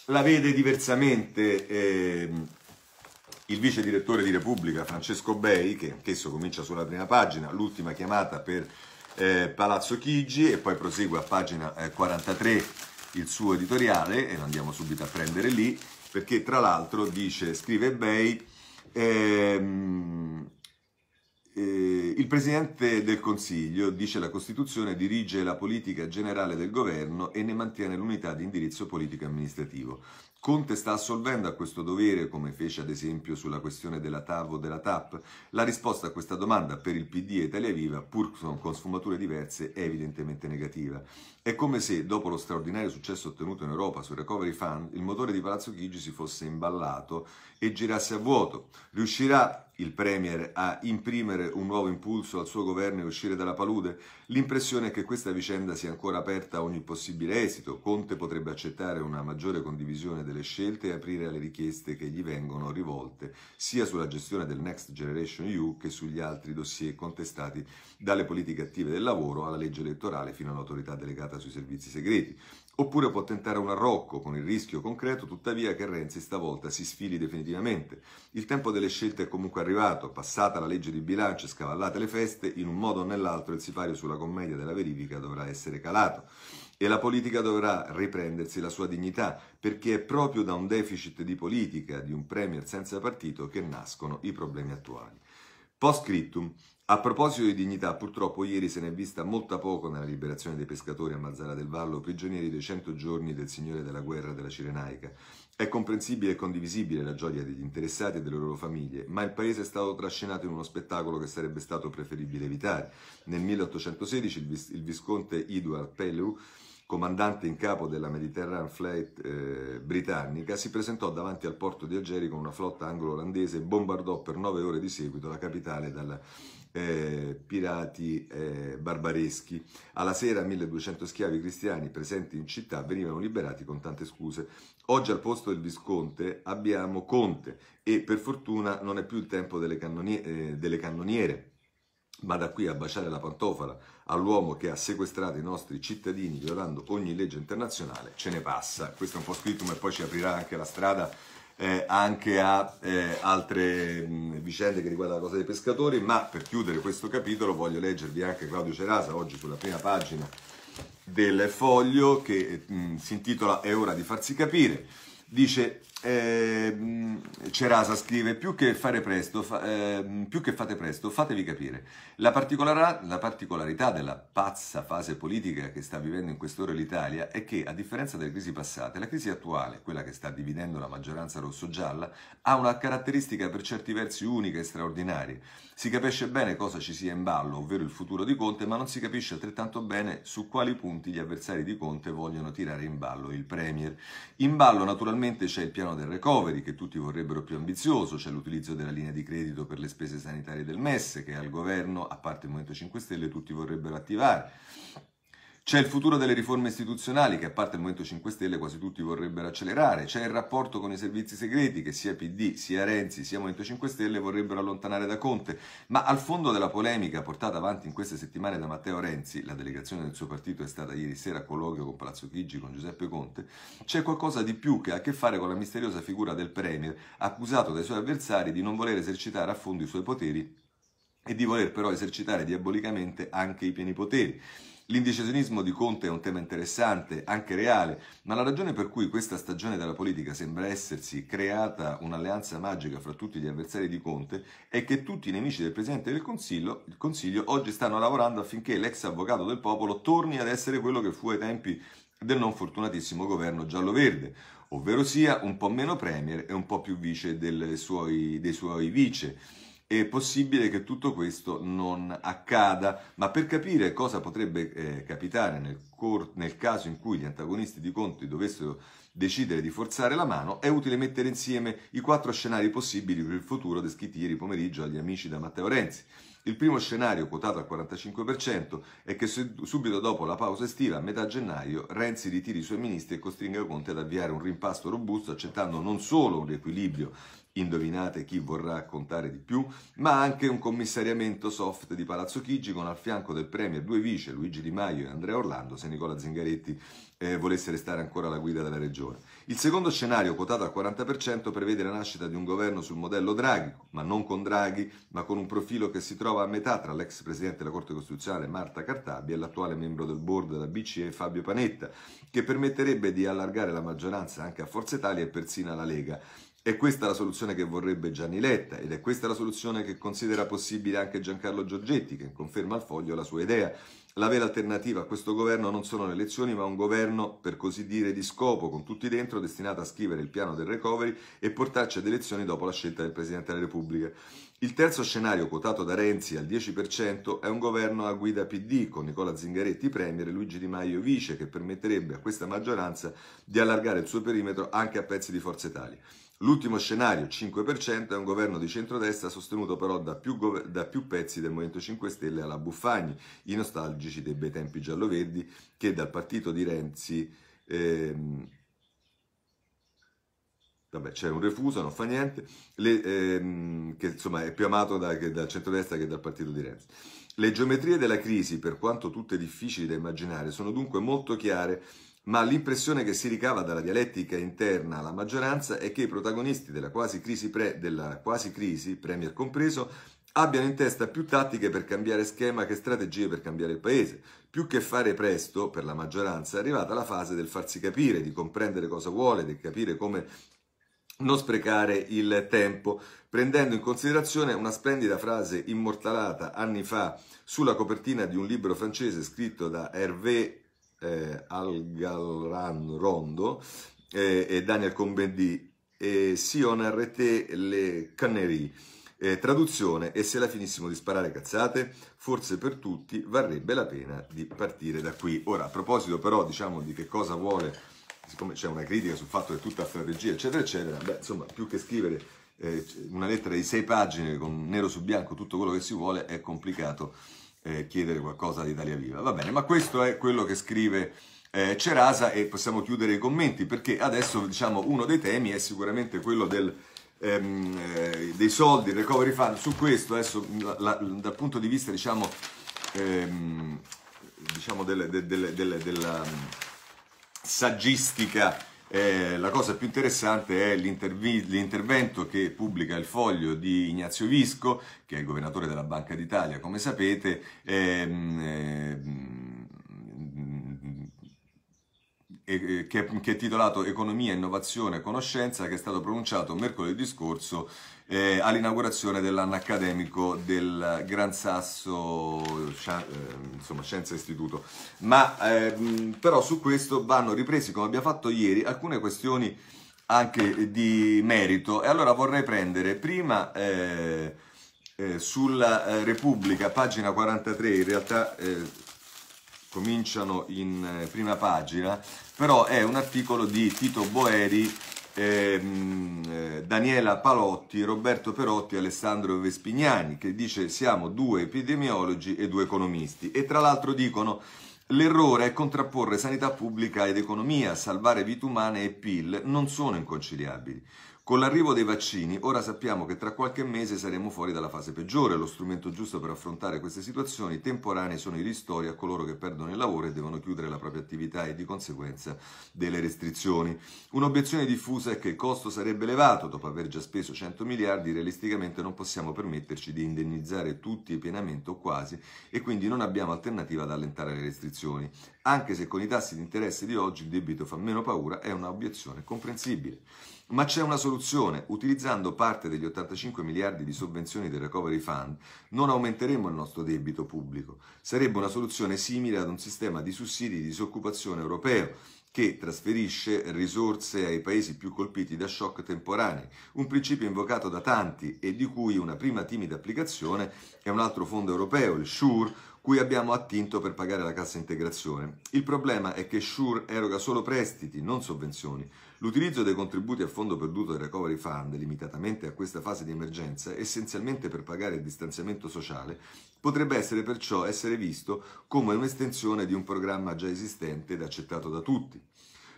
la vede diversamente eh, il vice direttore di Repubblica Francesco Bei, che anch'esso comincia sulla prima pagina, l'ultima chiamata per eh, Palazzo Chigi e poi prosegue a pagina eh, 43 il suo editoriale e lo andiamo subito a prendere lì perché tra l'altro dice, scrive Bei, ehm, il Presidente del Consiglio, dice la Costituzione, dirige la politica generale del governo e ne mantiene l'unità di indirizzo politico-amministrativo. Conte sta assolvendo a questo dovere, come fece ad esempio sulla questione della TAV o della TAP? La risposta a questa domanda per il PD e Italia Viva, pur con sfumature diverse, è evidentemente negativa. È come se, dopo lo straordinario successo ottenuto in Europa sul Recovery Fund, il motore di Palazzo Chigi si fosse imballato e girasse a vuoto. Riuscirà il Premier a imprimere un nuovo impulso al suo governo e uscire dalla palude? L'impressione è che questa vicenda sia ancora aperta a ogni possibile esito. Conte potrebbe accettare una maggiore condivisione delle le scelte e aprire alle richieste che gli vengono rivolte sia sulla gestione del Next Generation EU che sugli altri dossier contestati dalle politiche attive del lavoro alla legge elettorale fino all'autorità delegata sui servizi segreti. Oppure può tentare un arrocco con il rischio concreto tuttavia che Renzi stavolta si sfili definitivamente. Il tempo delle scelte è comunque arrivato, passata la legge di bilancio e scavallate le feste, in un modo o nell'altro il sipario sulla commedia della verifica dovrà essere calato. E la politica dovrà riprendersi la sua dignità, perché è proprio da un deficit di politica, di un premier senza partito, che nascono i problemi attuali. Post scriptum, a proposito di dignità, purtroppo ieri se ne è vista molta poco nella liberazione dei pescatori a Mazzara del Vallo, prigionieri dei cento giorni del Signore della Guerra della Cirenaica. È comprensibile e condivisibile la gioia degli interessati e delle loro famiglie, ma il paese è stato trascinato in uno spettacolo che sarebbe stato preferibile evitare. Nel 1816 il, vis- il visconte Edward Pellew comandante in capo della Mediterranean Fleet eh, britannica, si presentò davanti al porto di Algeri con una flotta anglo-olandese e bombardò per nove ore di seguito la capitale dai eh, pirati eh, barbareschi. Alla sera 1200 schiavi cristiani presenti in città venivano liberati con tante scuse. Oggi al posto del Visconte abbiamo Conte e per fortuna non è più il tempo delle, cannonie, eh, delle cannoniere, ma da qui a baciare la pantofala all'uomo che ha sequestrato i nostri cittadini violando ogni legge internazionale, ce ne passa. Questo è un po' scritto, ma poi ci aprirà anche la strada eh, anche a eh, altre mh, vicende che riguardano la cosa dei pescatori, ma per chiudere questo capitolo voglio leggervi anche Claudio Cerasa, oggi sulla prima pagina del foglio, che eh, mh, si intitola È ora di farsi capire. Dice eh, Cerasa scrive più che, fare presto, fa, eh, più che fate presto fatevi capire la, particolar- la, particolarità della pazza fase politica che sta vivendo in quest'ora l'Italia è che a differenza delle crisi passate la crisi attuale, quella che sta dividendo la maggioranza rosso-gialla ha una caratteristica per certi versi unica e straordinaria si capisce bene cosa ci sia in ballo ovvero il futuro di Conte ma non si capisce altrettanto bene su quali punti gli avversari di Conte vogliono tirare in ballo il Premier in ballo naturalmente c'è il piano piano del recovery che tutti vorrebbero più ambizioso, c'è l'utilizzo della linea di credito per le spese sanitarie del MES che al governo, a parte il Movimento 5 Stelle, tutti vorrebbero attivare. C'è il futuro delle riforme istituzionali che a parte il Movimento 5 Stelle quasi tutti vorrebbero accelerare, c'è il rapporto con i servizi segreti che sia PD, sia Renzi, sia Movimento 5 Stelle vorrebbero allontanare da Conte, ma al fondo della polemica portata avanti in queste settimane da Matteo Renzi, la delegazione del suo partito è stata ieri sera a colloquio con Palazzo Chigi con Giuseppe Conte, c'è qualcosa di più che ha a che fare con la misteriosa figura del Premier, accusato dai suoi avversari di non voler esercitare a fondo i suoi poteri e di voler però esercitare diabolicamente anche i pieni poteri. L'indecisionismo di Conte è un tema interessante, anche reale, ma la ragione per cui questa stagione della politica sembra essersi creata un'alleanza magica fra tutti gli avversari di Conte è che tutti i nemici del Presidente del Consiglio, Consiglio oggi stanno lavorando affinché l'ex avvocato del popolo torni ad essere quello che fu ai tempi del non fortunatissimo governo giallo-verde, ovvero sia un po' meno premier e un po' più vice suoi, dei suoi vice. È possibile che tutto questo non accada, ma per capire cosa potrebbe eh, capitare nel, cor- nel caso in cui gli antagonisti di Conti dovessero decidere di forzare la mano, è utile mettere insieme i quattro scenari possibili per il futuro descritti ieri pomeriggio agli amici da Matteo Renzi. Il primo scenario, quotato al 45%, è che subito dopo la pausa estiva, a metà gennaio, Renzi ritiri i suoi ministri e costringa Conte ad avviare un rimpasto robusto, accettando non solo un riequilibrio indovinate chi vorrà contare di più, ma anche un commissariamento soft di Palazzo Chigi con al fianco del Premier due vice, Luigi Di Maio e Andrea Orlando, se Nicola Zingaretti eh, volesse restare ancora alla guida della regione. Il secondo scenario, quotato al 40%, prevede la nascita di un governo sul modello Draghi, ma non con Draghi, ma con un profilo che si trova a metà tra l'ex presidente della Corte Costituzionale Marta Cartabia e l'attuale membro del board della BCE Fabio Panetta, che permetterebbe di allargare la maggioranza anche a Forza Italia e persino alla Lega. È questa la soluzione che vorrebbe Gianni Letta ed è questa la soluzione che considera possibile anche Giancarlo Giorgetti, che conferma al foglio la sua idea. La vera alternativa a questo governo non sono le elezioni, ma un governo, per così dire, di scopo, con tutti dentro, destinato a scrivere il piano del recovery e portarci ad elezioni dopo la scelta del Presidente della Repubblica. Il terzo scenario, quotato da Renzi al 10%, è un governo a guida PD, con Nicola Zingaretti Premier e Luigi Di Maio Vice, che permetterebbe a questa maggioranza di allargare il suo perimetro anche a pezzi di Forza Italia. L'ultimo scenario, 5%, è un governo di centrodestra sostenuto però da più, go- da più, pezzi del Movimento 5 Stelle alla Buffagni, i nostalgici dei bei tempi giallo-verdi, che dal partito di Renzi... Ehm, vabbè, c'è un refuso, non fa niente, le, ehm, che insomma è più amato da, che dal centrodestra che dal partito di Renzi. Le geometrie della crisi, per quanto tutte difficili da immaginare, sono dunque molto chiare ma l'impressione che si ricava dalla dialettica interna alla maggioranza è che i protagonisti della quasi crisi, pre, della quasi crisi Premier compreso, abbiano in testa più tattiche per cambiare schema che strategie per cambiare il paese, più che fare presto, per la maggioranza, è arrivata la fase del farsi capire, di comprendere cosa vuole, di capire come non sprecare il tempo, prendendo in considerazione una splendida frase immortalata anni fa sulla copertina di un libro francese scritto da Hervé eh, Algalran Rondo eh, e Daniel Combendi e Sion RT Le Canneri. Eh, traduzione, e se la finissimo di sparare cazzate, forse per tutti varrebbe la pena di partire da qui. Ora, a proposito però, diciamo, di che cosa vuole, siccome c'è una critica sul fatto che tutta FRG, eccetera, eccetera, beh, insomma, più che scrivere eh, una lettera di sei pagine con nero su bianco tutto quello che si vuole è complicato eh, chiedere qualcosa ad Italia Viva. Va bene, ma questo è quello che scrive eh, Cerasa e possiamo chiudere i commenti perché adesso diciamo uno dei temi è sicuramente quello del, ehm, eh, dei soldi, il recovery fund. Su questo adesso la, la, dal punto di vista diciamo, ehm, diciamo delle, delle, delle, della mm, saggistica eh, la cosa più interessante è l'intervento che pubblica il foglio di Ignazio Visco, che è il governatore della Banca d'Italia, come sapete. Ehm, ehm, che, è titolato Economia, Innovazione e Conoscenza, che è stato pronunciato mercoledì scorso eh, all'inaugurazione dell'anno accademico del Gran Sasso eh, insomma, Scienza Istituto. Ma eh, però su questo vanno ripresi, come abbiamo fatto ieri, alcune questioni anche di merito. E allora vorrei prendere prima eh, eh, sulla Repubblica, pagina 43, in realtà cominciano in prima pagina però è un articolo di Tito Boeri, ehm, eh, Daniela Palotti, Roberto Perotti e Alessandro Vespignani, che dice siamo due epidemiologi e due economisti. E tra l'altro dicono... L'errore è contrapporre sanità pubblica ed economia, salvare vite umane e PIL non sono inconciliabili. Con l'arrivo dei vaccini, ora sappiamo che tra qualche mese saremo fuori dalla fase peggiore. Lo strumento giusto per affrontare queste situazioni temporanee sono i ristori a coloro che perdono il lavoro e devono chiudere la propria attività e di conseguenza delle restrizioni. Un'obiezione diffusa è che il costo sarebbe elevato, dopo aver già speso 100 miliardi, realisticamente non possiamo permetterci di indennizzare tutti pienamente o quasi e quindi non abbiamo alternativa ad allentare le restrizioni. Anche se con i tassi di interesse di oggi il debito fa meno paura, è un'obiezione comprensibile. Ma c'è una soluzione, utilizzando parte degli 85 miliardi di sovvenzioni del Recovery Fund non aumenteremo il nostro debito pubblico, sarebbe una soluzione simile ad un sistema di sussidi di disoccupazione europeo che trasferisce risorse ai paesi più colpiti da shock temporanei, un principio invocato da tanti e di cui una prima timida applicazione è un altro fondo europeo, il SURE, cui abbiamo attinto per pagare la cassa integrazione. Il problema è che SURE eroga solo prestiti, non sovvenzioni, L'utilizzo dei contributi a fondo perduto del Recovery Fund, limitatamente a questa fase di emergenza, essenzialmente per pagare il distanziamento sociale, potrebbe essere perciò essere visto come un'estensione di un programma già esistente ed accettato da tutti.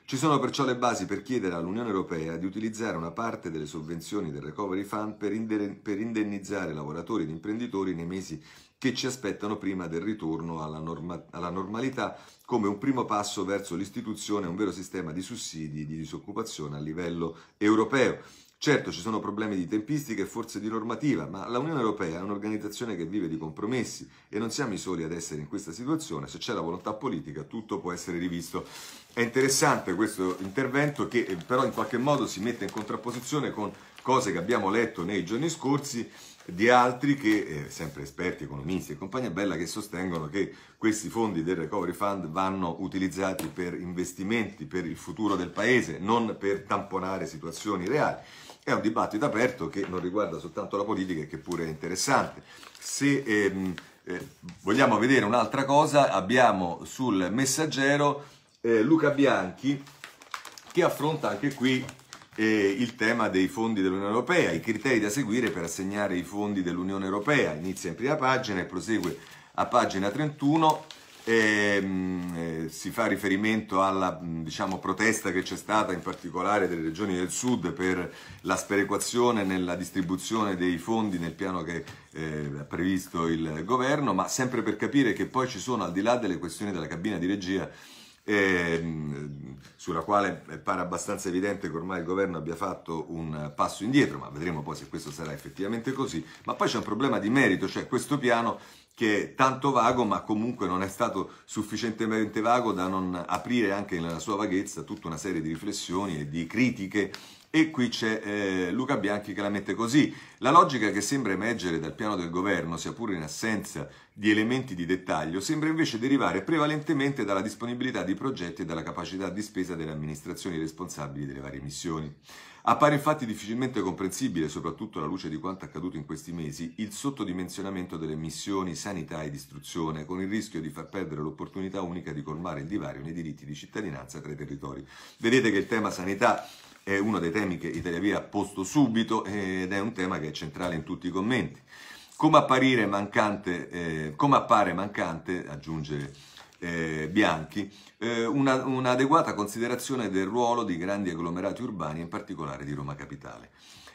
Ci sono perciò le basi per chiedere all'Unione Europea di utilizzare una parte delle sovvenzioni del Recovery Fund per, inden- per indennizzare lavoratori ed imprenditori nei mesi che ci aspettano prima del ritorno alla, norma- alla normalità come un primo passo verso l'istituzione di un vero sistema di sussidi di disoccupazione a livello europeo. Certo ci sono problemi di tempistica e forse di normativa, ma l'Unione Europea è un'organizzazione che vive di compromessi e non siamo i soli ad essere in questa situazione, se c'è la volontà politica tutto può essere rivisto. È interessante questo intervento che eh, però in qualche modo si mette in contrapposizione con cose che abbiamo letto nei giorni scorsi di altri che, eh, sempre esperti, economisti e compagnia bella, che sostengono che questi fondi del Recovery Fund vanno utilizzati per investimenti, per il futuro del paese, non per tamponare situazioni reali. È un dibattito aperto che non riguarda soltanto la politica e che pure è interessante. Se ehm, eh, vogliamo vedere un'altra cosa, abbiamo sul messaggero eh, Luca Bianchi che affronta anche qui eh, il tema dei fondi dell'Unione Europea, i criteri da seguire per assegnare i fondi dell'Unione Europea. Inizia in prima pagina e prosegue a pagina 31. Ehm, eh, si fa riferimento alla diciamo, protesta che c'è stata in particolare delle regioni del sud per la sperequazione nella distribuzione dei fondi nel piano che eh, ha previsto il governo, ma sempre per capire che poi ci sono, al di là delle questioni della cabina di regia, ehm, sulla quale pare abbastanza evidente che ormai il governo abbia fatto un passo indietro, ma vedremo poi se questo sarà effettivamente così. Ma poi c'è un problema di merito, cioè questo piano che è tanto vago, ma comunque non è stato sufficientemente vago da non aprire anche nella sua vaghezza tutta una serie di riflessioni e di critiche e qui c'è eh, Luca Bianchi che la mette così. La logica che sembra emergere dal piano del governo, sia pure in assenza di elementi di dettaglio, sembra invece derivare prevalentemente dalla disponibilità di progetti e dalla capacità di spesa delle amministrazioni responsabili delle varie missioni. Appare infatti difficilmente comprensibile, soprattutto alla luce di quanto accaduto in questi mesi, il sottodimensionamento delle missioni sanità e distruzione, con il rischio di far perdere l'opportunità unica di colmare il divario nei diritti di cittadinanza tra i territori. Vedete che il tema sanità è uno dei temi che Italia Via ha posto subito ed è un tema che è centrale in tutti i commenti. Come, mancante, eh, come appare mancante, aggiunge eh, Bianchi, eh, una, un'adeguata considerazione del ruolo di grandi agglomerati urbani, in particolare di Roma Capitale.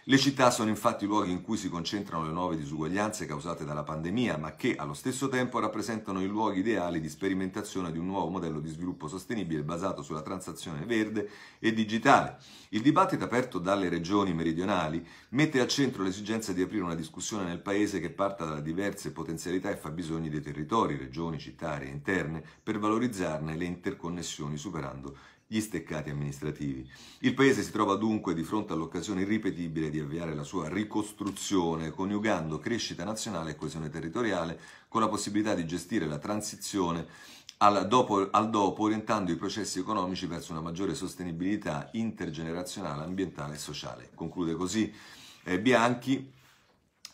Le città sono infatti luoghi in cui si concentrano le nuove disuguaglianze causate dalla pandemia, ma che allo stesso tempo rappresentano i luoghi ideali di sperimentazione di un nuovo modello di sviluppo sostenibile basato sulla transazione verde e digitale. Il dibattito aperto dalle regioni meridionali mette al centro l'esigenza di aprire una discussione nel paese che parta dalle diverse potenzialità e fabbisogni dei territori, regioni, città, aree interne, per valorizzarne le interconnessioni superando gli steccati amministrativi. Il Paese si trova dunque di fronte all'occasione irripetibile di avviare la sua ricostruzione, coniugando crescita nazionale e coesione territoriale, con la possibilità di gestire la transizione al dopo, al dopo orientando i processi economici verso una maggiore sostenibilità intergenerazionale, ambientale e sociale. Conclude così eh, Bianchi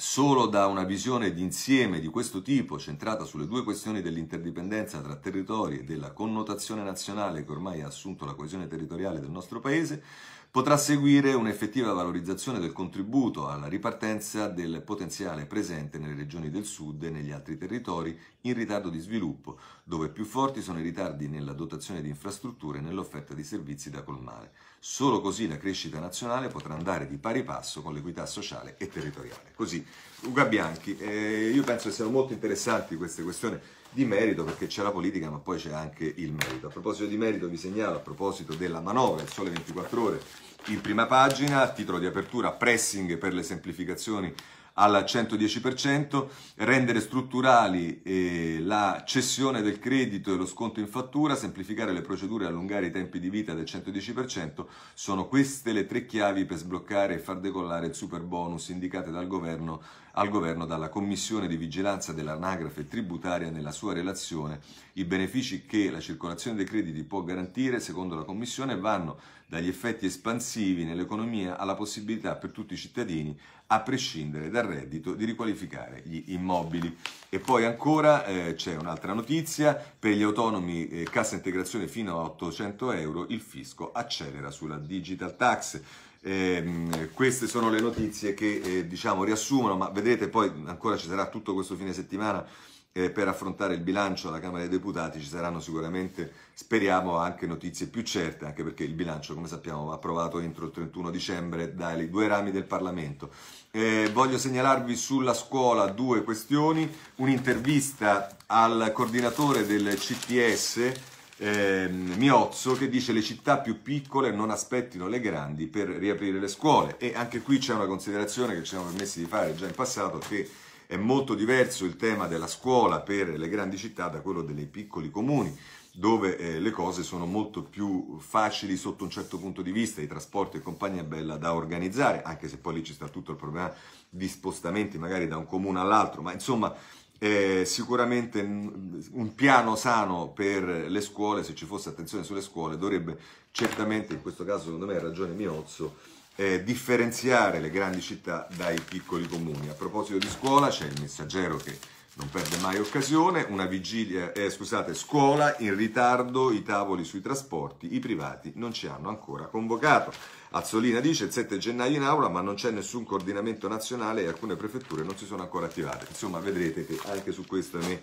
Solo da una visione d'insieme di questo tipo, centrata sulle due questioni dell'interdipendenza tra territori e della connotazione nazionale che ormai ha assunto la coesione territoriale del nostro Paese, potrà seguire un'effettiva valorizzazione del contributo alla ripartenza del potenziale presente nelle regioni del sud e negli altri territori in ritardo di sviluppo, dove più forti sono i ritardi nella dotazione di infrastrutture e nell'offerta di servizi da colmare. Solo così la crescita nazionale potrà andare di pari passo con l'equità sociale e territoriale. Così, Uga Bianchi, eh, io penso che siano molto interessanti queste questioni di merito perché c'è la politica ma poi c'è anche il merito. A proposito di merito vi segnalo, a proposito della manovra, il sole 24 ore, in prima pagina, titolo di apertura, pressing per le semplificazioni al 110%, rendere strutturali eh, la cessione del credito e lo sconto in fattura, semplificare le procedure e allungare i tempi di vita del 110%, sono queste le tre chiavi per sbloccare e far decollare il super bonus indicate dal governo, al governo dalla Commissione di Vigilanza dell'Anagrafe Tributaria nella sua relazione. I benefici che la circolazione dei crediti può garantire, secondo la Commissione, vanno dagli effetti espansivi nell'economia alla possibilità per tutti i cittadini a prescindere dal reddito, di riqualificare gli immobili. E poi ancora eh, c'è un'altra notizia, per gli autonomi eh, cassa integrazione fino a 800 euro, il fisco accelera sulla digital tax. Eh, queste sono le notizie che eh, diciamo riassumono, ma vedrete poi ancora ci sarà tutto questo fine settimana eh, per affrontare il bilancio alla Camera dei Deputati ci saranno sicuramente, speriamo, anche notizie più certe, anche perché il bilancio, come sappiamo, va approvato entro il 31 dicembre dai due rami del Parlamento. Eh, voglio segnalarvi sulla scuola due questioni, un'intervista al coordinatore del CTS, eh, Miozzo che dice le città più piccole non aspettino le grandi per riaprire le scuole e anche qui c'è una considerazione che ci siamo permessi di fare già in passato che è molto diverso il tema della scuola per le grandi città da quello dei piccoli comuni dove eh, le cose sono molto più facili sotto un certo punto di vista, i trasporti e compagnia bella da organizzare, anche se poi lì ci sta tutto il problema di spostamenti magari da un comune all'altro, ma insomma eh, sicuramente un piano sano per le scuole, se ci fosse attenzione sulle scuole, dovrebbe certamente, in questo caso secondo me ha ragione Miozzo, eh, differenziare le grandi città dai piccoli comuni. A proposito di scuola c'è il messaggero che non perde mai occasione, una vigilia, eh, scusate, scuola in ritardo, i tavoli sui trasporti, i privati non ci hanno ancora convocato. Azzolina dice il 7 gennaio in aula ma non c'è nessun coordinamento nazionale e alcune prefetture non si sono ancora attivate. Insomma vedrete che anche su questo me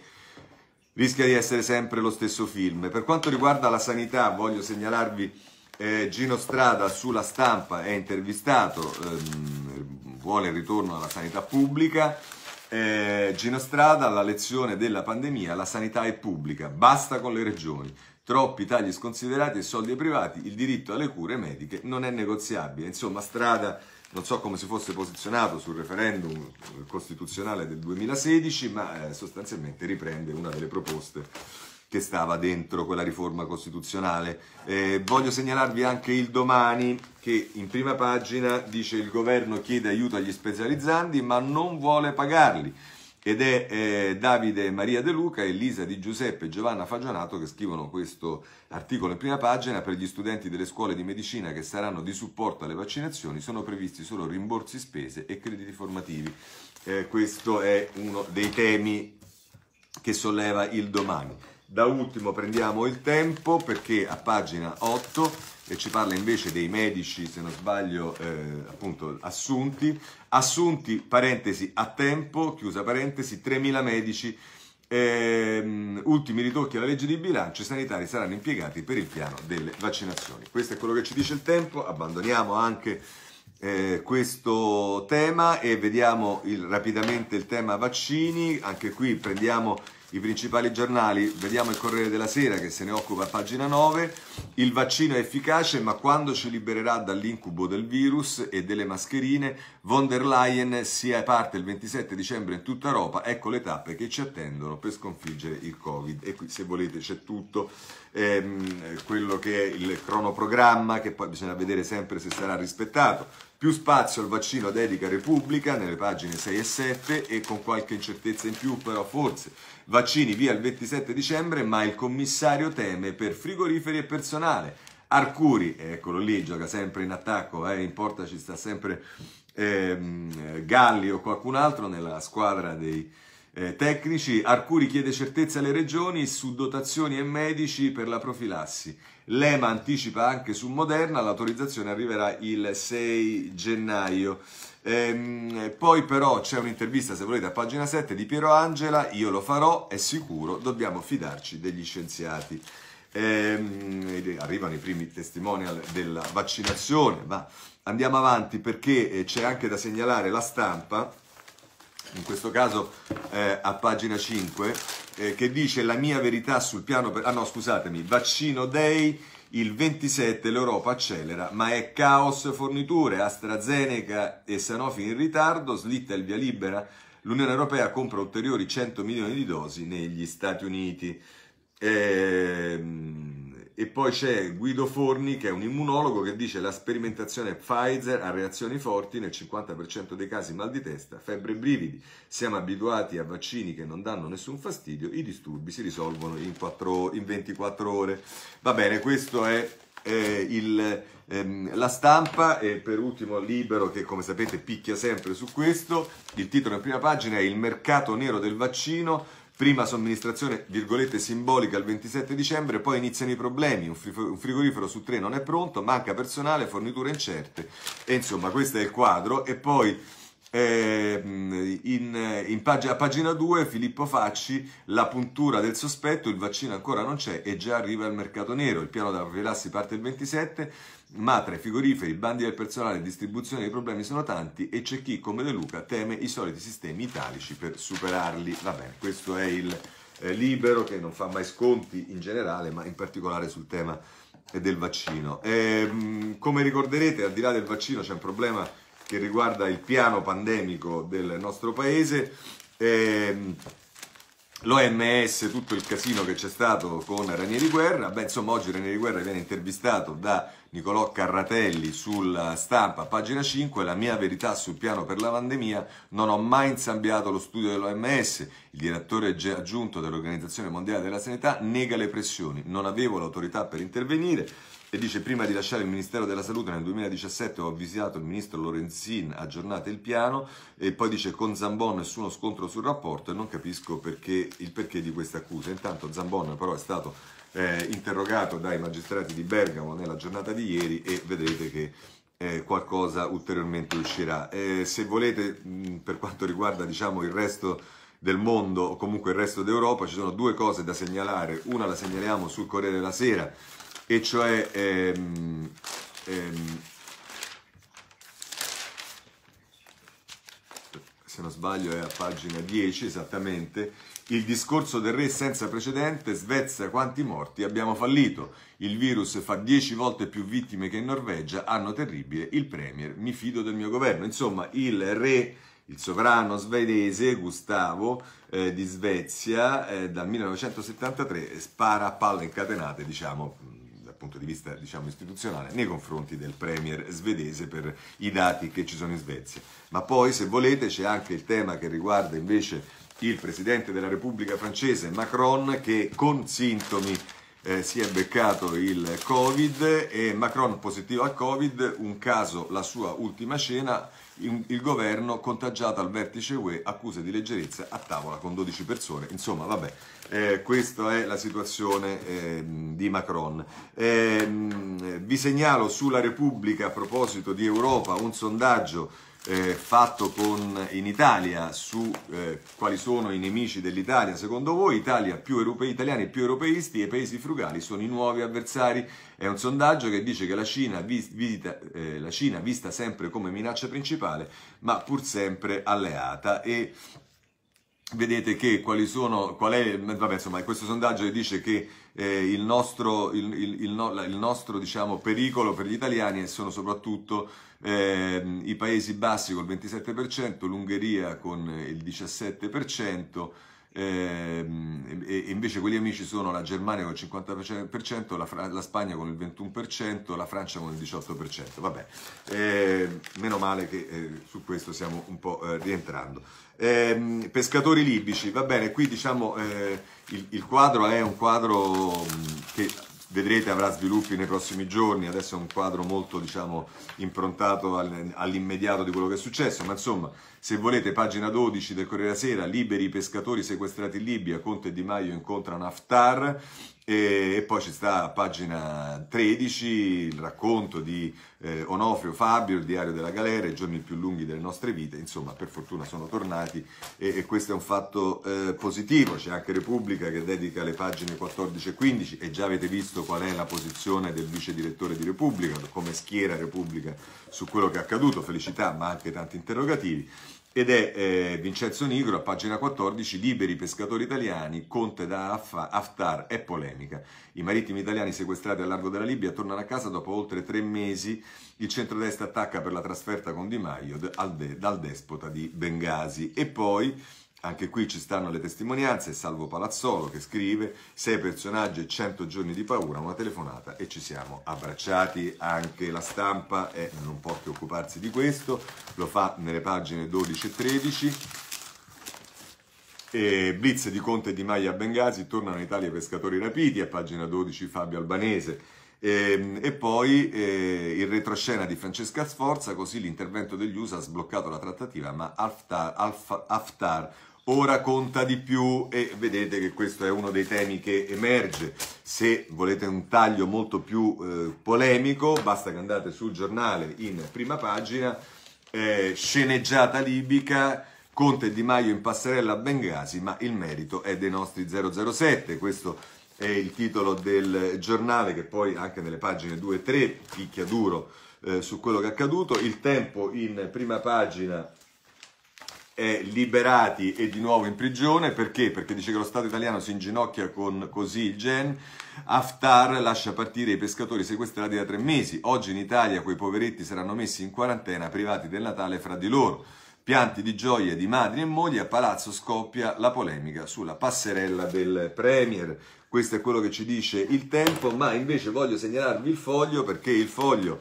rischia di essere sempre lo stesso film. Per quanto riguarda la sanità voglio segnalarvi eh, Gino Strada sulla stampa è intervistato, ehm, vuole il ritorno alla sanità pubblica. Eh, Gino Strada, la lezione della pandemia, la sanità è pubblica, basta con le regioni. Troppi tagli sconsiderati e soldi ai privati, il diritto alle cure mediche non è negoziabile. Insomma, Strada non so come si fosse posizionato sul referendum costituzionale del 2016, ma eh, sostanzialmente riprende una delle proposte che stava dentro quella riforma costituzionale. Eh, voglio segnalarvi anche il domani che in prima pagina dice il governo chiede aiuto agli specializzandi ma non vuole pagarli ed è eh, Davide Maria De Luca, Elisa Di Giuseppe e Giovanna Fagionato che scrivono questo articolo in prima pagina per gli studenti delle scuole di medicina che saranno di supporto alle vaccinazioni sono previsti solo rimborsi spese e crediti formativi. Eh, questo è uno dei temi che solleva il domani. Da ultimo prendiamo il tempo perché a pagina 8 e ci parla invece dei medici, se non sbaglio, eh, appunto assunti, assunti, parentesi, a tempo, chiusa parentesi, 3.000 medici, ehm, ultimi ritocchi alla legge di bilancio, i sanitari saranno impiegati per il piano delle vaccinazioni. Questo è quello che ci dice il tempo, abbandoniamo anche eh, questo tema e vediamo il, rapidamente il tema vaccini, anche qui prendiamo i principali giornali, vediamo il Corriere della Sera che se ne occupa a pagina 9, il vaccino è efficace ma quando ci libererà dall'incubo del virus e delle mascherine, von der Leyen si è parte il 27 dicembre in tutta Europa, ecco le tappe che ci attendono per sconfiggere il Covid. E qui se volete c'è tutto ehm, quello che è il cronoprogramma che poi bisogna vedere sempre se sarà rispettato. Più spazio al vaccino dedica Repubblica nelle pagine 6 e 7 e con qualche incertezza in più però forse Vaccini via il 27 dicembre, ma il commissario teme per frigoriferi e personale. Arcuri, eccolo lì, gioca sempre in attacco, eh, in porta ci sta sempre eh, Galli o qualcun altro nella squadra dei eh, tecnici. Arcuri chiede certezza alle regioni su dotazioni e medici per la profilassi. Lema anticipa anche su Moderna, l'autorizzazione arriverà il 6 gennaio. Ehm, poi però c'è un'intervista, se volete, a pagina 7 di Piero Angela, io lo farò, è sicuro, dobbiamo fidarci degli scienziati. Ehm, arrivano i primi testimonial della vaccinazione, ma andiamo avanti perché eh, c'è anche da segnalare la stampa, in questo caso eh, a pagina 5, eh, che dice la mia verità sul piano... Per... Ah no, scusatemi, vaccino day il 27 l'Europa accelera, ma è caos forniture, AstraZeneca e Sanofi in ritardo, slitta il via libera, l'Unione Europea compra ulteriori 100 milioni di dosi negli Stati Uniti. Ehm... E poi c'è Guido Forni, che è un immunologo, che dice la sperimentazione Pfizer ha reazioni forti nel 50% dei casi mal di testa, febbre e brividi. Siamo abituati a vaccini che non danno nessun fastidio, i disturbi si risolvono in, 4, in 24 ore. Va bene, questo è eh, il, ehm, la stampa e per ultimo Libero che come sapete picchia sempre su questo. Il titolo in prima pagina è Il mercato nero del vaccino. Prima somministrazione, virgolette, simbolica il 27 dicembre, poi iniziano i problemi, un frigorifero su tre non è pronto, manca personale, forniture incerte, e insomma questo è il quadro, e poi eh, in, in pag- a pagina 2 Filippo Facci, la puntura del sospetto, il vaccino ancora non c'è e già arriva al mercato nero, il piano da Velassi parte il 27, ma tra i frigoriferi, bandi del personale e distribuzione dei problemi sono tanti e c'è chi, come De Luca, teme i soliti sistemi italici per superarli. Va bene, questo è il eh, libero che non fa mai sconti in generale, ma in particolare sul tema del vaccino. E, ehm, come ricorderete, al di là del vaccino c'è un problema che riguarda il piano pandemico del nostro paese. E, ehm, L'OMS, tutto il casino che c'è stato con Ranieri Guerra, beh insomma oggi Ranieri Guerra viene intervistato da Nicolò Carratelli sulla stampa, pagina 5, la mia verità sul piano per la pandemia, non ho mai insambiato lo studio dell'OMS, il direttore aggiunto dell'Organizzazione Mondiale della Sanità nega le pressioni, non avevo l'autorità per intervenire, e dice prima di lasciare il Ministero della Salute nel 2017 ho avvisato il ministro Lorenzin, aggiornate il piano e poi dice con Zambon nessuno scontro sul rapporto e non capisco perché, il perché di questa accusa. Intanto Zambon però è stato eh, interrogato dai magistrati di Bergamo nella giornata di ieri e vedrete che eh, qualcosa ulteriormente uscirà. Eh, se volete, mh, mm, per quanto riguarda diciamo, il resto del mondo o comunque il resto d'Europa, ci sono due cose da segnalare. Una la segnaliamo sul Corriere della Sera, e cioè ehm, ehm, se non sbaglio è a pagina 10 esattamente, il discorso del re senza precedente, Svezia quanti morti, abbiamo fallito. Il virus fa 10 volte più vittime che in Norvegia, anno terribile, il premier, mi fido del mio governo. Insomma, il re, il sovrano svedese Gustavo eh, di Svezia eh, dal 1973 spara a palle incatenate, diciamo, mm, dal punto di vista diciamo, istituzionale nei confronti del premier svedese per i dati che ci sono in Svezia. Ma poi, se volete, c'è anche il tema che riguarda invece il presidente della Repubblica francese Macron che con sintomi eh, si è beccato il Covid e Macron positivo al Covid, un caso la sua ultima cena, il, governo contagiato al vertice UE, accuse di leggerezza a tavola con 12 persone, insomma vabbè, eh, questa è la situazione eh, di Macron. Ehm, vi segnalo sulla Repubblica a proposito di Europa un sondaggio eh, fatto con, in Italia su eh, quali sono i nemici dell'Italia secondo voi, Italia più europei, italiani più europeisti e paesi frugali sono i nuovi avversari. È un sondaggio che dice che la Cina, vis, visita, eh, la Cina vista sempre come minaccia principale, ma pur sempre alleata e vedete che quali sono, qual è, vabbè, insomma, questo sondaggio dice che eh, il nostro, il, il, il, il nostro diciamo, pericolo per gli italiani sono soprattutto eh, i Paesi Bassi con il 27%, l'Ungheria con il 17%, Ehm, e invece quegli amici sono la Germania con il 50%, la, Fra- la Spagna con il 21%, la Francia con il 18%. Vabbè, eh, meno male che eh, su questo stiamo un po' eh, rientrando. Ehm, pescatori libici, va bene, qui diciamo eh, il, il, quadro è un quadro che vedrete avrà sviluppi nei prossimi giorni, adesso è un quadro molto diciamo, improntato all'immediato di quello che è successo, ma insomma se volete, pagina 12 del Corriere della Sera, liberi i pescatori sequestrati in Libia, Conte e Di Maio incontrano Haftar. E, poi ci sta a pagina 13 il racconto di eh, Onofrio Fabio, il diario della galera, i giorni più lunghi delle nostre vite, insomma per fortuna sono tornati e, e questo è un fatto eh, positivo, c'è anche Repubblica che dedica le pagine 14 e 15 e già avete visto qual è la posizione del vice direttore di Repubblica, come schiera Repubblica su quello che è accaduto, felicità ma anche tanti interrogativi. Ed è eh, Vincenzo Nigro a pagina 14, liberi pescatori italiani, Conte da Haftar è polemica. I marittimi italiani sequestrati al largo della Libia tornano a casa dopo oltre tre mesi. Il centrodestra attacca per la trasferta con Di Maio dal, de- dal despota di Bengasi. E poi anche qui ci stanno le testimonianze, Salvo Palazzolo che scrive sei personaggi e 100 giorni di paura, una telefonata e ci siamo abbracciati. Anche la stampa eh, non può che occuparsi di questo, lo fa nelle pagine 12 e 13. E blitz di Conte e di Maia a Bengasi, tornano in Italia i pescatori rapiti, a pagina 12 Fabio Albanese. E, e poi eh, il retroscena di Francesca Sforza, così l'intervento degli USA ha sbloccato la trattativa, ma Haftar ora conta di più e vedete che questo è uno dei temi che emerge. Se volete un taglio molto più eh, polemico, basta che andate sul giornale in prima pagina, eh, sceneggiata libica, Conte Di Maio in passerella a Bengasi, ma il merito è dei nostri 007. Questo è il titolo del giornale che poi anche nelle pagine 2 e 3 picchia duro eh, su quello che è accaduto. Il tempo in prima pagina eh, liberati e di nuovo in prigione perché? Perché dice che lo Stato italiano si inginocchia con così il Gen. Haftar lascia partire i pescatori sequestrati da tre mesi. Oggi in Italia quei poveretti saranno messi in quarantena, privati del Natale fra di loro. Pianti di gioia di madri e mogli, a Palazzo scoppia la polemica sulla passerella del Premier. Questo è quello che ci dice il tempo, ma invece voglio segnalarvi il foglio perché il foglio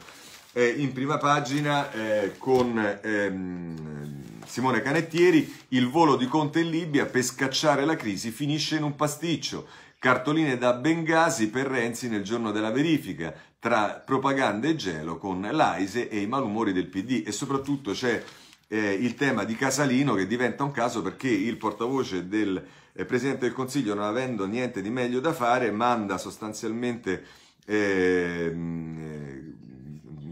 è in prima pagina eh, con... Ehm, Simone Canettieri, il volo di Conte in Libia per scacciare la crisi finisce in un pasticcio. Cartoline da Bengasi per Renzi nel giorno della verifica, tra propaganda e gelo con l'AISE e i malumori del PD e soprattutto c'è eh, il tema di Casalino che diventa un caso perché il portavoce del eh, Presidente del Consiglio non avendo niente di meglio da fare manda sostanzialmente eh,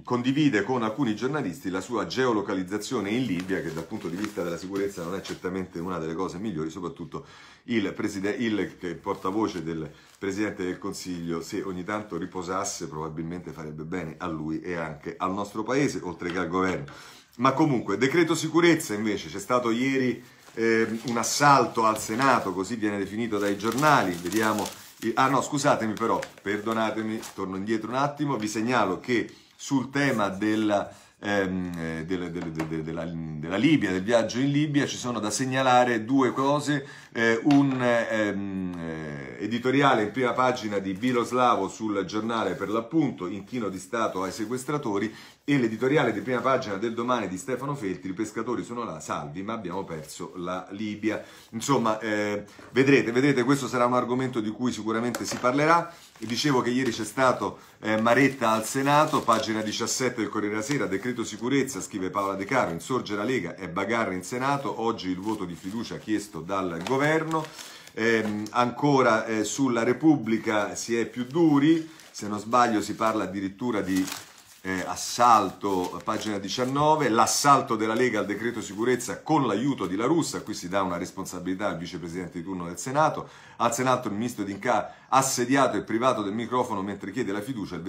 condivide con alcuni giornalisti la sua geolocalizzazione in Libia, che dal punto di vista della sicurezza non è certamente una delle cose migliori, soprattutto il, preside- il portavoce del Presidente del Consiglio, se ogni tanto riposasse, probabilmente farebbe bene a lui e anche al nostro Paese, oltre che al governo. Ma comunque, decreto sicurezza invece, c'è stato ieri eh, un assalto al Senato, così viene definito dai giornali, vediamo... Ah no, scusatemi però, perdonatemi, torno indietro un attimo, vi segnalo che sul tema della, ehm, eh, della, della, della, Libia, del viaggio in Libia, ci sono da segnalare due cose, eh, un ehm, eh, editoriale in prima pagina di Biloslavo sul giornale per l'appunto, inchino di Stato ai sequestratori, e l'editoriale di prima pagina del domani di Stefano Feltri, i pescatori sono là, salvi, ma abbiamo perso la Libia. Insomma, eh, vedrete, vedrete, questo sarà un argomento di cui sicuramente si parlerà. Dicevo che ieri c'è stato eh, Maretta al Senato, pagina 17 del Corriere della Sera, decreto sicurezza, scrive Paola De Caro, insorge la Lega e bagarre in Senato, oggi il voto di fiducia chiesto dal governo. Eh, ancora eh, sulla Repubblica si è più duri, se non sbaglio si parla addirittura di eh, assalto, pagina 19, l'assalto della Lega al decreto sicurezza con l'aiuto di La Russa, qui si dà una responsabilità al vicepresidente di turno del Senato, al Senato il ministro D'Inca assediato e privato del microfono mentre chiede la fiducia, il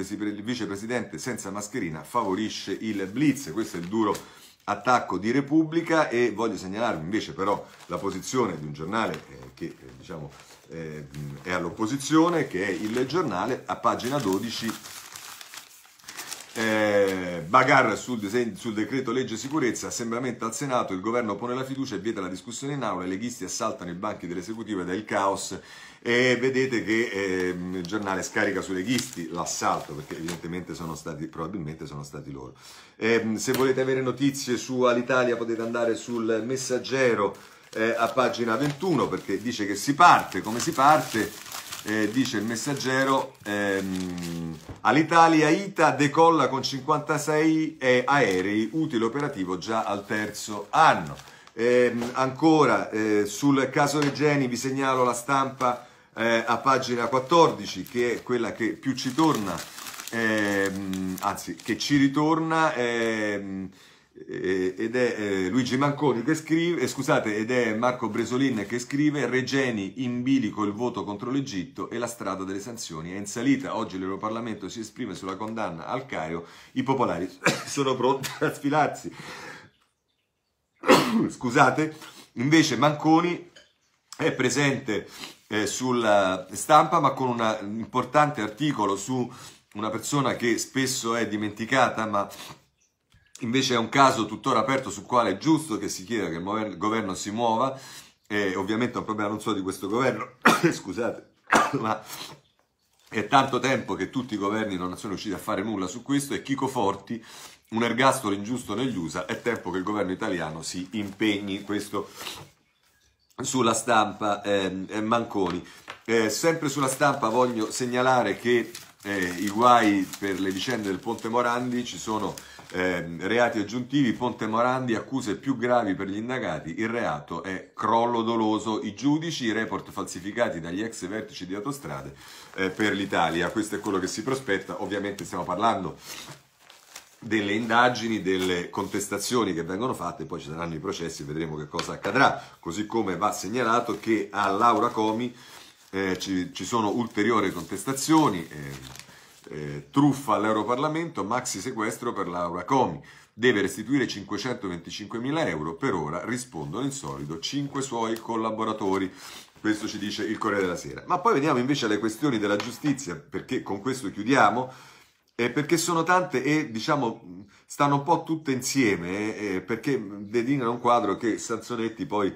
vicepresidente senza mascherina favorisce il blitz, questo è il duro attacco di Repubblica e voglio segnalarvi invece però la posizione di un giornale eh, che eh, diciamo, eh, è all'opposizione, che è il giornale, a pagina 12 eh, bagar sul, sul, decreto legge sicurezza, assembramento al Senato, il governo pone la fiducia e vieta la discussione in aula, i leghisti assaltano i banchi dell'esecutivo ed è il caos e vedete che eh, il giornale scarica sui leghisti l'assalto perché evidentemente sono stati, probabilmente sono stati loro. Eh, se volete avere notizie su Alitalia potete andare sul messaggero eh, a pagina 21 perché dice che si parte, come si parte, eh, dice il messaggero, ehm, all'Italia ITA decolla con 56 aerei, utile operativo già al terzo anno. Eh, ancora eh, sul caso Regeni vi segnalo la stampa eh, a pagina 14 che è quella che più ci torna, ehm, anzi che ci ritorna. Ehm, eh, ed è eh, Luigi Manconi che scrive, eh, scusate, ed è Marco Bresolin che scrive Regeni in bilico il voto contro l'Egitto e la strada delle sanzioni è in salita, oggi l'Europarlamento si esprime sulla condanna al Cairo, i popolari sono pronti a sfilarsi. Scusate, invece Manconi è presente eh, sulla stampa ma con una, un importante articolo su una persona che spesso è dimenticata ma Invece è un caso tuttora aperto sul quale è giusto che si chieda che il governo si muova, e ovviamente è un problema non solo di questo governo, scusate, ma è tanto tempo che tutti i governi non sono riusciti a fare nulla su questo e Chico Forti, un ergastolo ingiusto negli USA, è tempo che il governo italiano si impegni questo sulla stampa eh, Manconi. Eh, sempre sulla stampa voglio segnalare che eh, i guai per le vicende del Ponte Morandi ci sono eh, reati aggiuntivi, Ponte Morandi, accuse più gravi per gli indagati, il reato è crollo doloso, i giudici, i report falsificati dagli ex vertici di autostrade eh, per l'Italia, questo è quello che si prospetta, ovviamente stiamo parlando delle indagini, delle contestazioni che vengono fatte, poi ci saranno i processi, vedremo che cosa accadrà, così come va segnalato che a Laura Comi eh, ci, ci, sono ulteriori contestazioni eh, eh, truffa all'Europarlamento, maxi sequestro per Laura Comi. Deve restituire 525.000 euro, per ora rispondono in solito 5 suoi collaboratori. Questo ci dice il Corriere della Sera. Ma poi veniamo invece alle questioni della giustizia, perché con questo chiudiamo, eh, perché sono tante e diciamo stanno un po' tutte insieme, eh, eh perché dedicano un quadro che Sanzonetti poi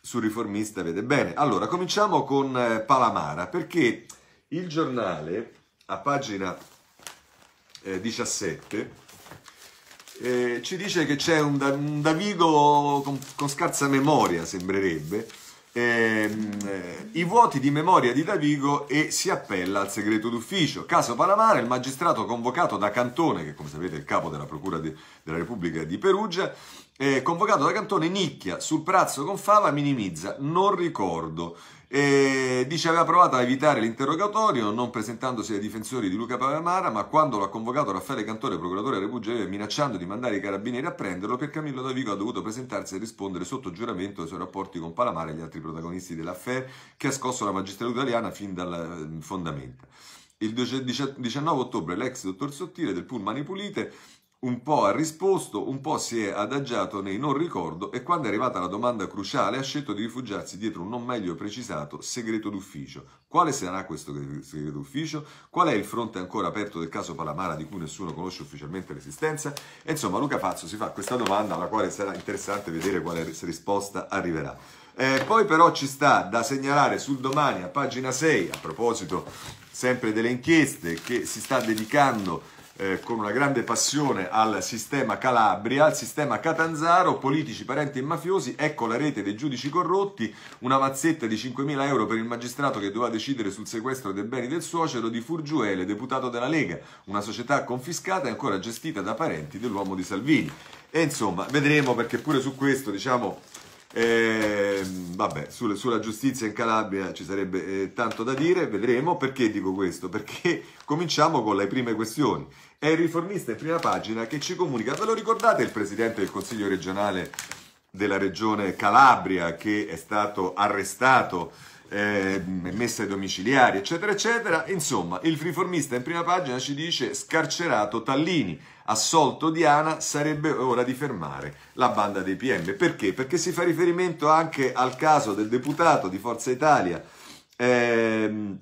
sul riformista vede bene. Allora, cominciamo con eh, Palamara, perché il giornale a pagina eh, 17, eh, ci dice che c'è un, un Davigo con, con, scarsa memoria, sembrerebbe, ehm, eh, i vuoti di memoria di Davigo e si appella al segreto d'ufficio. Caso Palamara, il magistrato convocato da Cantone, che come sapete è il capo della Procura di, della Repubblica di Perugia, eh, convocato da Cantone, nicchia sul prazzo con fava, minimizza, non ricordo. E dice aveva provato a evitare l'interrogatorio non presentandosi ai difensori di Luca Palamara ma quando l'ha convocato Raffaele Cantore procuratore Repugge minacciando di mandare i carabinieri a prenderlo per Camillo Davico ha dovuto presentarsi e rispondere sotto giuramento ai suoi rapporti con Palamara e gli altri protagonisti dell'affair che ha scosso la magistratura italiana fin dal eh, fondamenta il 19 ottobre l'ex dottor Sottile del Pullman Pulite un po' ha risposto, un po' si è adagiato nei non ricordo e quando è arrivata la domanda cruciale ha scelto di rifugiarsi dietro un non meglio precisato segreto d'ufficio. Quale sarà questo segreto d'ufficio? Qual è il fronte ancora aperto del caso Palamara di cui nessuno conosce ufficialmente l'esistenza? E insomma Luca Fazzo si fa questa domanda alla quale sarà interessante vedere quale risposta arriverà. Eh, poi però ci sta da segnalare sul domani a pagina 6, a proposito sempre delle inchieste che si sta dedicando eh, con una grande passione al sistema Calabria, al sistema Catanzaro, politici, parenti e mafiosi, ecco la rete dei giudici corrotti, una mazzetta di 5.000 euro per il magistrato che doveva decidere sul sequestro dei beni del suocero di Furgiuele, deputato della Lega, una società confiscata e ancora gestita da parenti dell'uomo di Salvini. E insomma, vedremo perché pure su questo, diciamo, eh, vabbè, sulle, sulla giustizia in Calabria ci sarebbe eh, tanto da dire, vedremo perché dico questo, perché cominciamo con le prime questioni. È il riformista in prima pagina che ci comunica, ve lo ricordate il presidente del Consiglio regionale della regione Calabria che è stato arrestato, eh, messo ai domiciliari, eccetera, eccetera. Insomma, il riformista in prima pagina ci dice scarcerato Tallini assolto Diana, sarebbe ora di fermare la banda dei PM. Perché? Perché si fa riferimento anche al caso del deputato di Forza Italia eh,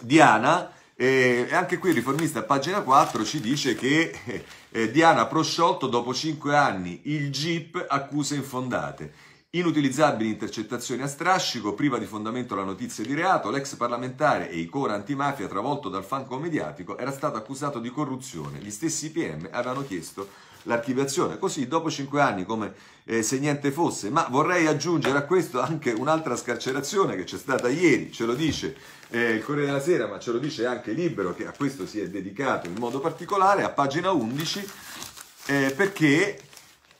Diana. E anche qui il riformista a pagina 4 ci dice che eh, eh Diana prosciolto dopo 5 anni, il GIP accuse infondate. Inutilizzabili intercettazioni a strascico, priva di fondamento la notizia di reato, l'ex parlamentare e icona antimafia travolto dal fanco mediatico era stato accusato di corruzione. Gli stessi PM avevano chiesto l'archiviazione. Così, dopo cinque anni, come eh, se niente fosse. Ma vorrei aggiungere a questo anche un'altra scarcerazione che c'è stata ieri, ce lo dice eh, il Corriere della Sera, ma ce lo dice anche Libero, che a questo si è dedicato in modo particolare, a pagina 11, eh, perché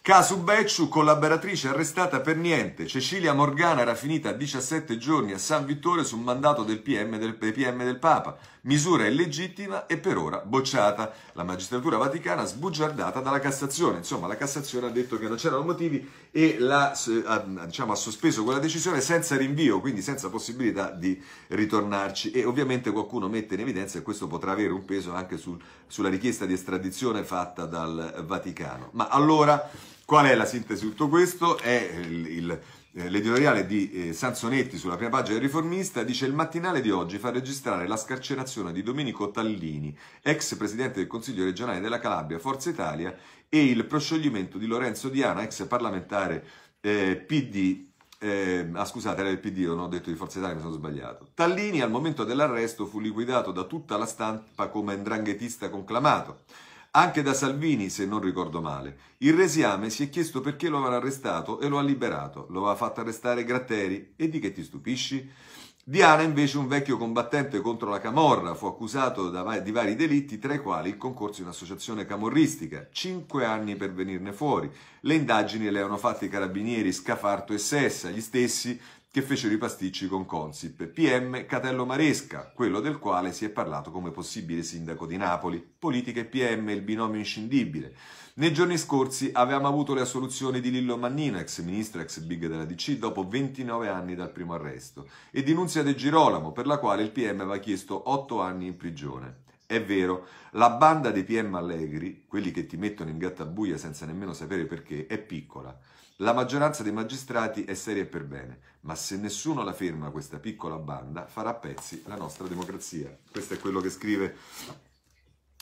Casu Becciu, collaboratrice arrestata per niente. Cecilia Morgana era finita a 17 giorni a San Vittore su mandato del PM del, PM del Papa. Misura illegittima e per ora bocciata. La magistratura vaticana sbugiardata dalla Cassazione. Insomma, la Cassazione ha detto che non c'erano motivi e la, diciamo, ha sospeso quella decisione senza rinvio, quindi senza possibilità di ritornarci. E ovviamente qualcuno mette in evidenza che questo potrà avere un peso anche sul, sulla richiesta di estradizione fatta dal Vaticano. Ma allora... Qual è la sintesi di tutto questo? È eh, il, il eh, l'editoriale di eh, Sansonetti sulla prima pagina del Riformista dice il mattinale di oggi fa registrare la scarcerazione di Domenico Tallini, ex presidente del Consiglio regionale della Calabria, Forza Italia, e il proscioglimento di Lorenzo Diana, ex parlamentare eh, PD. Eh, ah, scusate, era del PD, non ho detto di Forza Italia, mi sono sbagliato. Tallini al momento dell'arresto fu liquidato da tutta la stampa come andranghetista conclamato. Anche da Salvini, se non ricordo male. Il Resiame si è chiesto perché lo aveva arrestato e lo ha liberato. Lo aveva fatto arrestare Gratteri. E di che ti stupisci? Diana, invece, un vecchio combattente contro la Camorra, fu accusato di vari delitti, tra i quali il concorso in associazione camorristica. Cinque anni per venirne fuori. Le indagini le hanno fatte i carabinieri Scafarto e Sessa, gli stessi che fecero i pasticci con Consip, PM Catello Maresca, quello del quale si è parlato come possibile sindaco di Napoli. Politica e PM, il binomio inscindibile. Nei giorni scorsi avevamo avuto le assoluzioni di Lillo Mannino, ex ministro, ex big della DC, dopo 29 anni dal primo arresto, e di Nunzia De Girolamo, per la quale il PM aveva chiesto 8 anni in prigione. È vero, la banda dei PM Allegri, quelli che ti mettono in gattabuia senza nemmeno sapere perché, è piccola. La maggioranza dei magistrati è seria e per bene, ma se nessuno la ferma questa piccola banda farà a pezzi la nostra democrazia. Questo è quello che scrive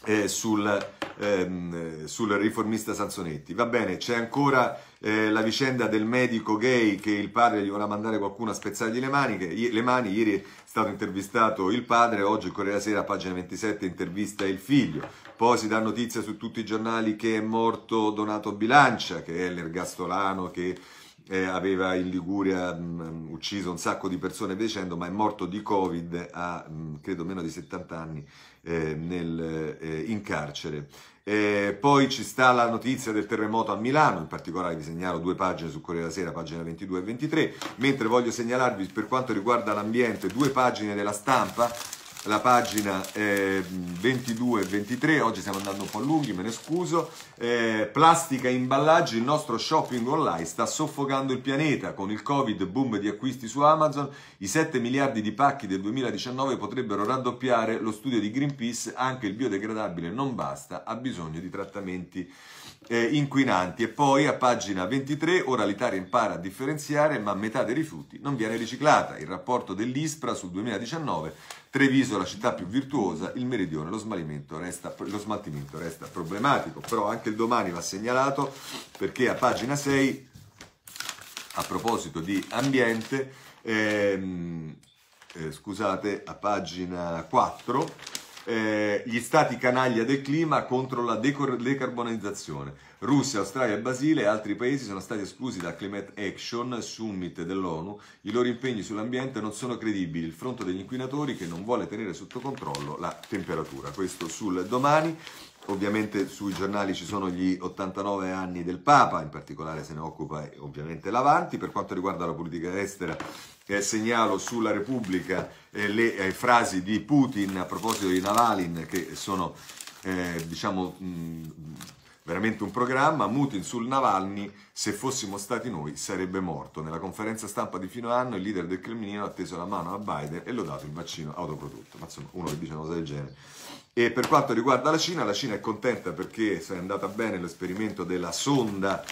eh, sul, ehm, sul riformista Sansonetti. Va bene, c'è ancora eh, la vicenda del medico gay che il padre gli vuole mandare qualcuno a spezzargli le, maniche, i- le mani, ieri è stato intervistato il padre, oggi Corriere della Sera, pagina 27, intervista il figlio. Poi si dà notizia su tutti i giornali che è morto Donato Bilancia, che è l'ergastolano che eh, aveva in Liguria mh, mm, ucciso un sacco di persone dicendo ma è morto di covid a mh, mm, credo meno di 70 anni eh, nel, eh, in carcere eh, poi ci sta la notizia del terremoto a Milano, in particolare vi segnalo due pagine su Corriere della Sera, pagina 22 e 23, mentre voglio segnalarvi per quanto riguarda l'ambiente due pagine della stampa la pagina eh, 22 e 23, oggi stiamo andando un po' lunghi, me ne scuso, eh, plastica e imballaggi, il nostro shopping online sta soffocando il pianeta, con il Covid boom di acquisti su Amazon, i 7 miliardi di pacchi del 2019 potrebbero raddoppiare, lo studio di Greenpeace, anche il biodegradabile non basta, ha bisogno di trattamenti eh, inquinanti e poi a pagina 23 ora l'Italia impara a differenziare ma metà dei rifiuti non viene riciclata. Il rapporto dell'ISPRA sul 2019, Treviso la città più virtuosa, il meridione, lo, resta, lo smaltimento resta problematico, però anche il domani va segnalato perché a pagina 6, a proposito di ambiente, ehm, eh, scusate, a pagina 4, eh, gli stati canaglia del clima contro la decor- decarbonizzazione. Russia, Australia, Brasile e altri paesi sono stati esclusi dal Climate Action Summit dell'ONU. I loro impegni sull'ambiente non sono credibili. Il fronte degli inquinatori che non vuole tenere sotto controllo la temperatura. Questo sul domani. Ovviamente sui giornali ci sono gli 89 anni del Papa, in particolare se ne occupa eh, ovviamente l'Avanti. Per quanto riguarda la politica estera, eh, segnalo sulla Repubblica eh, le eh, frasi di Putin a proposito di Navalin che sono eh, diciamo mh, mm, veramente un programma, Mutin sul Navalny, se fossimo stati noi sarebbe morto. Nella conferenza stampa di fine anno il leader del Cremlino ha teso la mano a Biden e l'ha dato il vaccino autoprodotto. Ma insomma, uno che dice una cosa del genere. E per quanto riguarda la Cina, la Cina è contenta perché è andata bene l'esperimento della sonda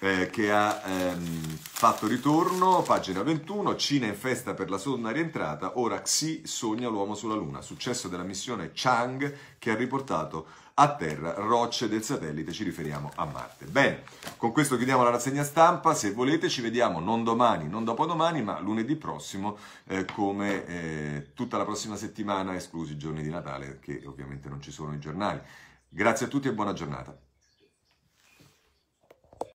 eh, che ha ehm, fatto ritorno, pagina 21, Cina in festa per la sonda rientrata, ora Xi sogna l'uomo sulla Luna, successo della missione Chang che ha riportato a terra rocce del satellite, ci riferiamo a Marte. Bene, con questo chiudiamo la rassegna stampa, se volete ci vediamo non domani, non dopodomani, ma lunedì prossimo, eh, come eh, tutta la prossima settimana, esclusi i giorni di Natale, che ovviamente non ci sono i giornali. Grazie a tutti e buona giornata.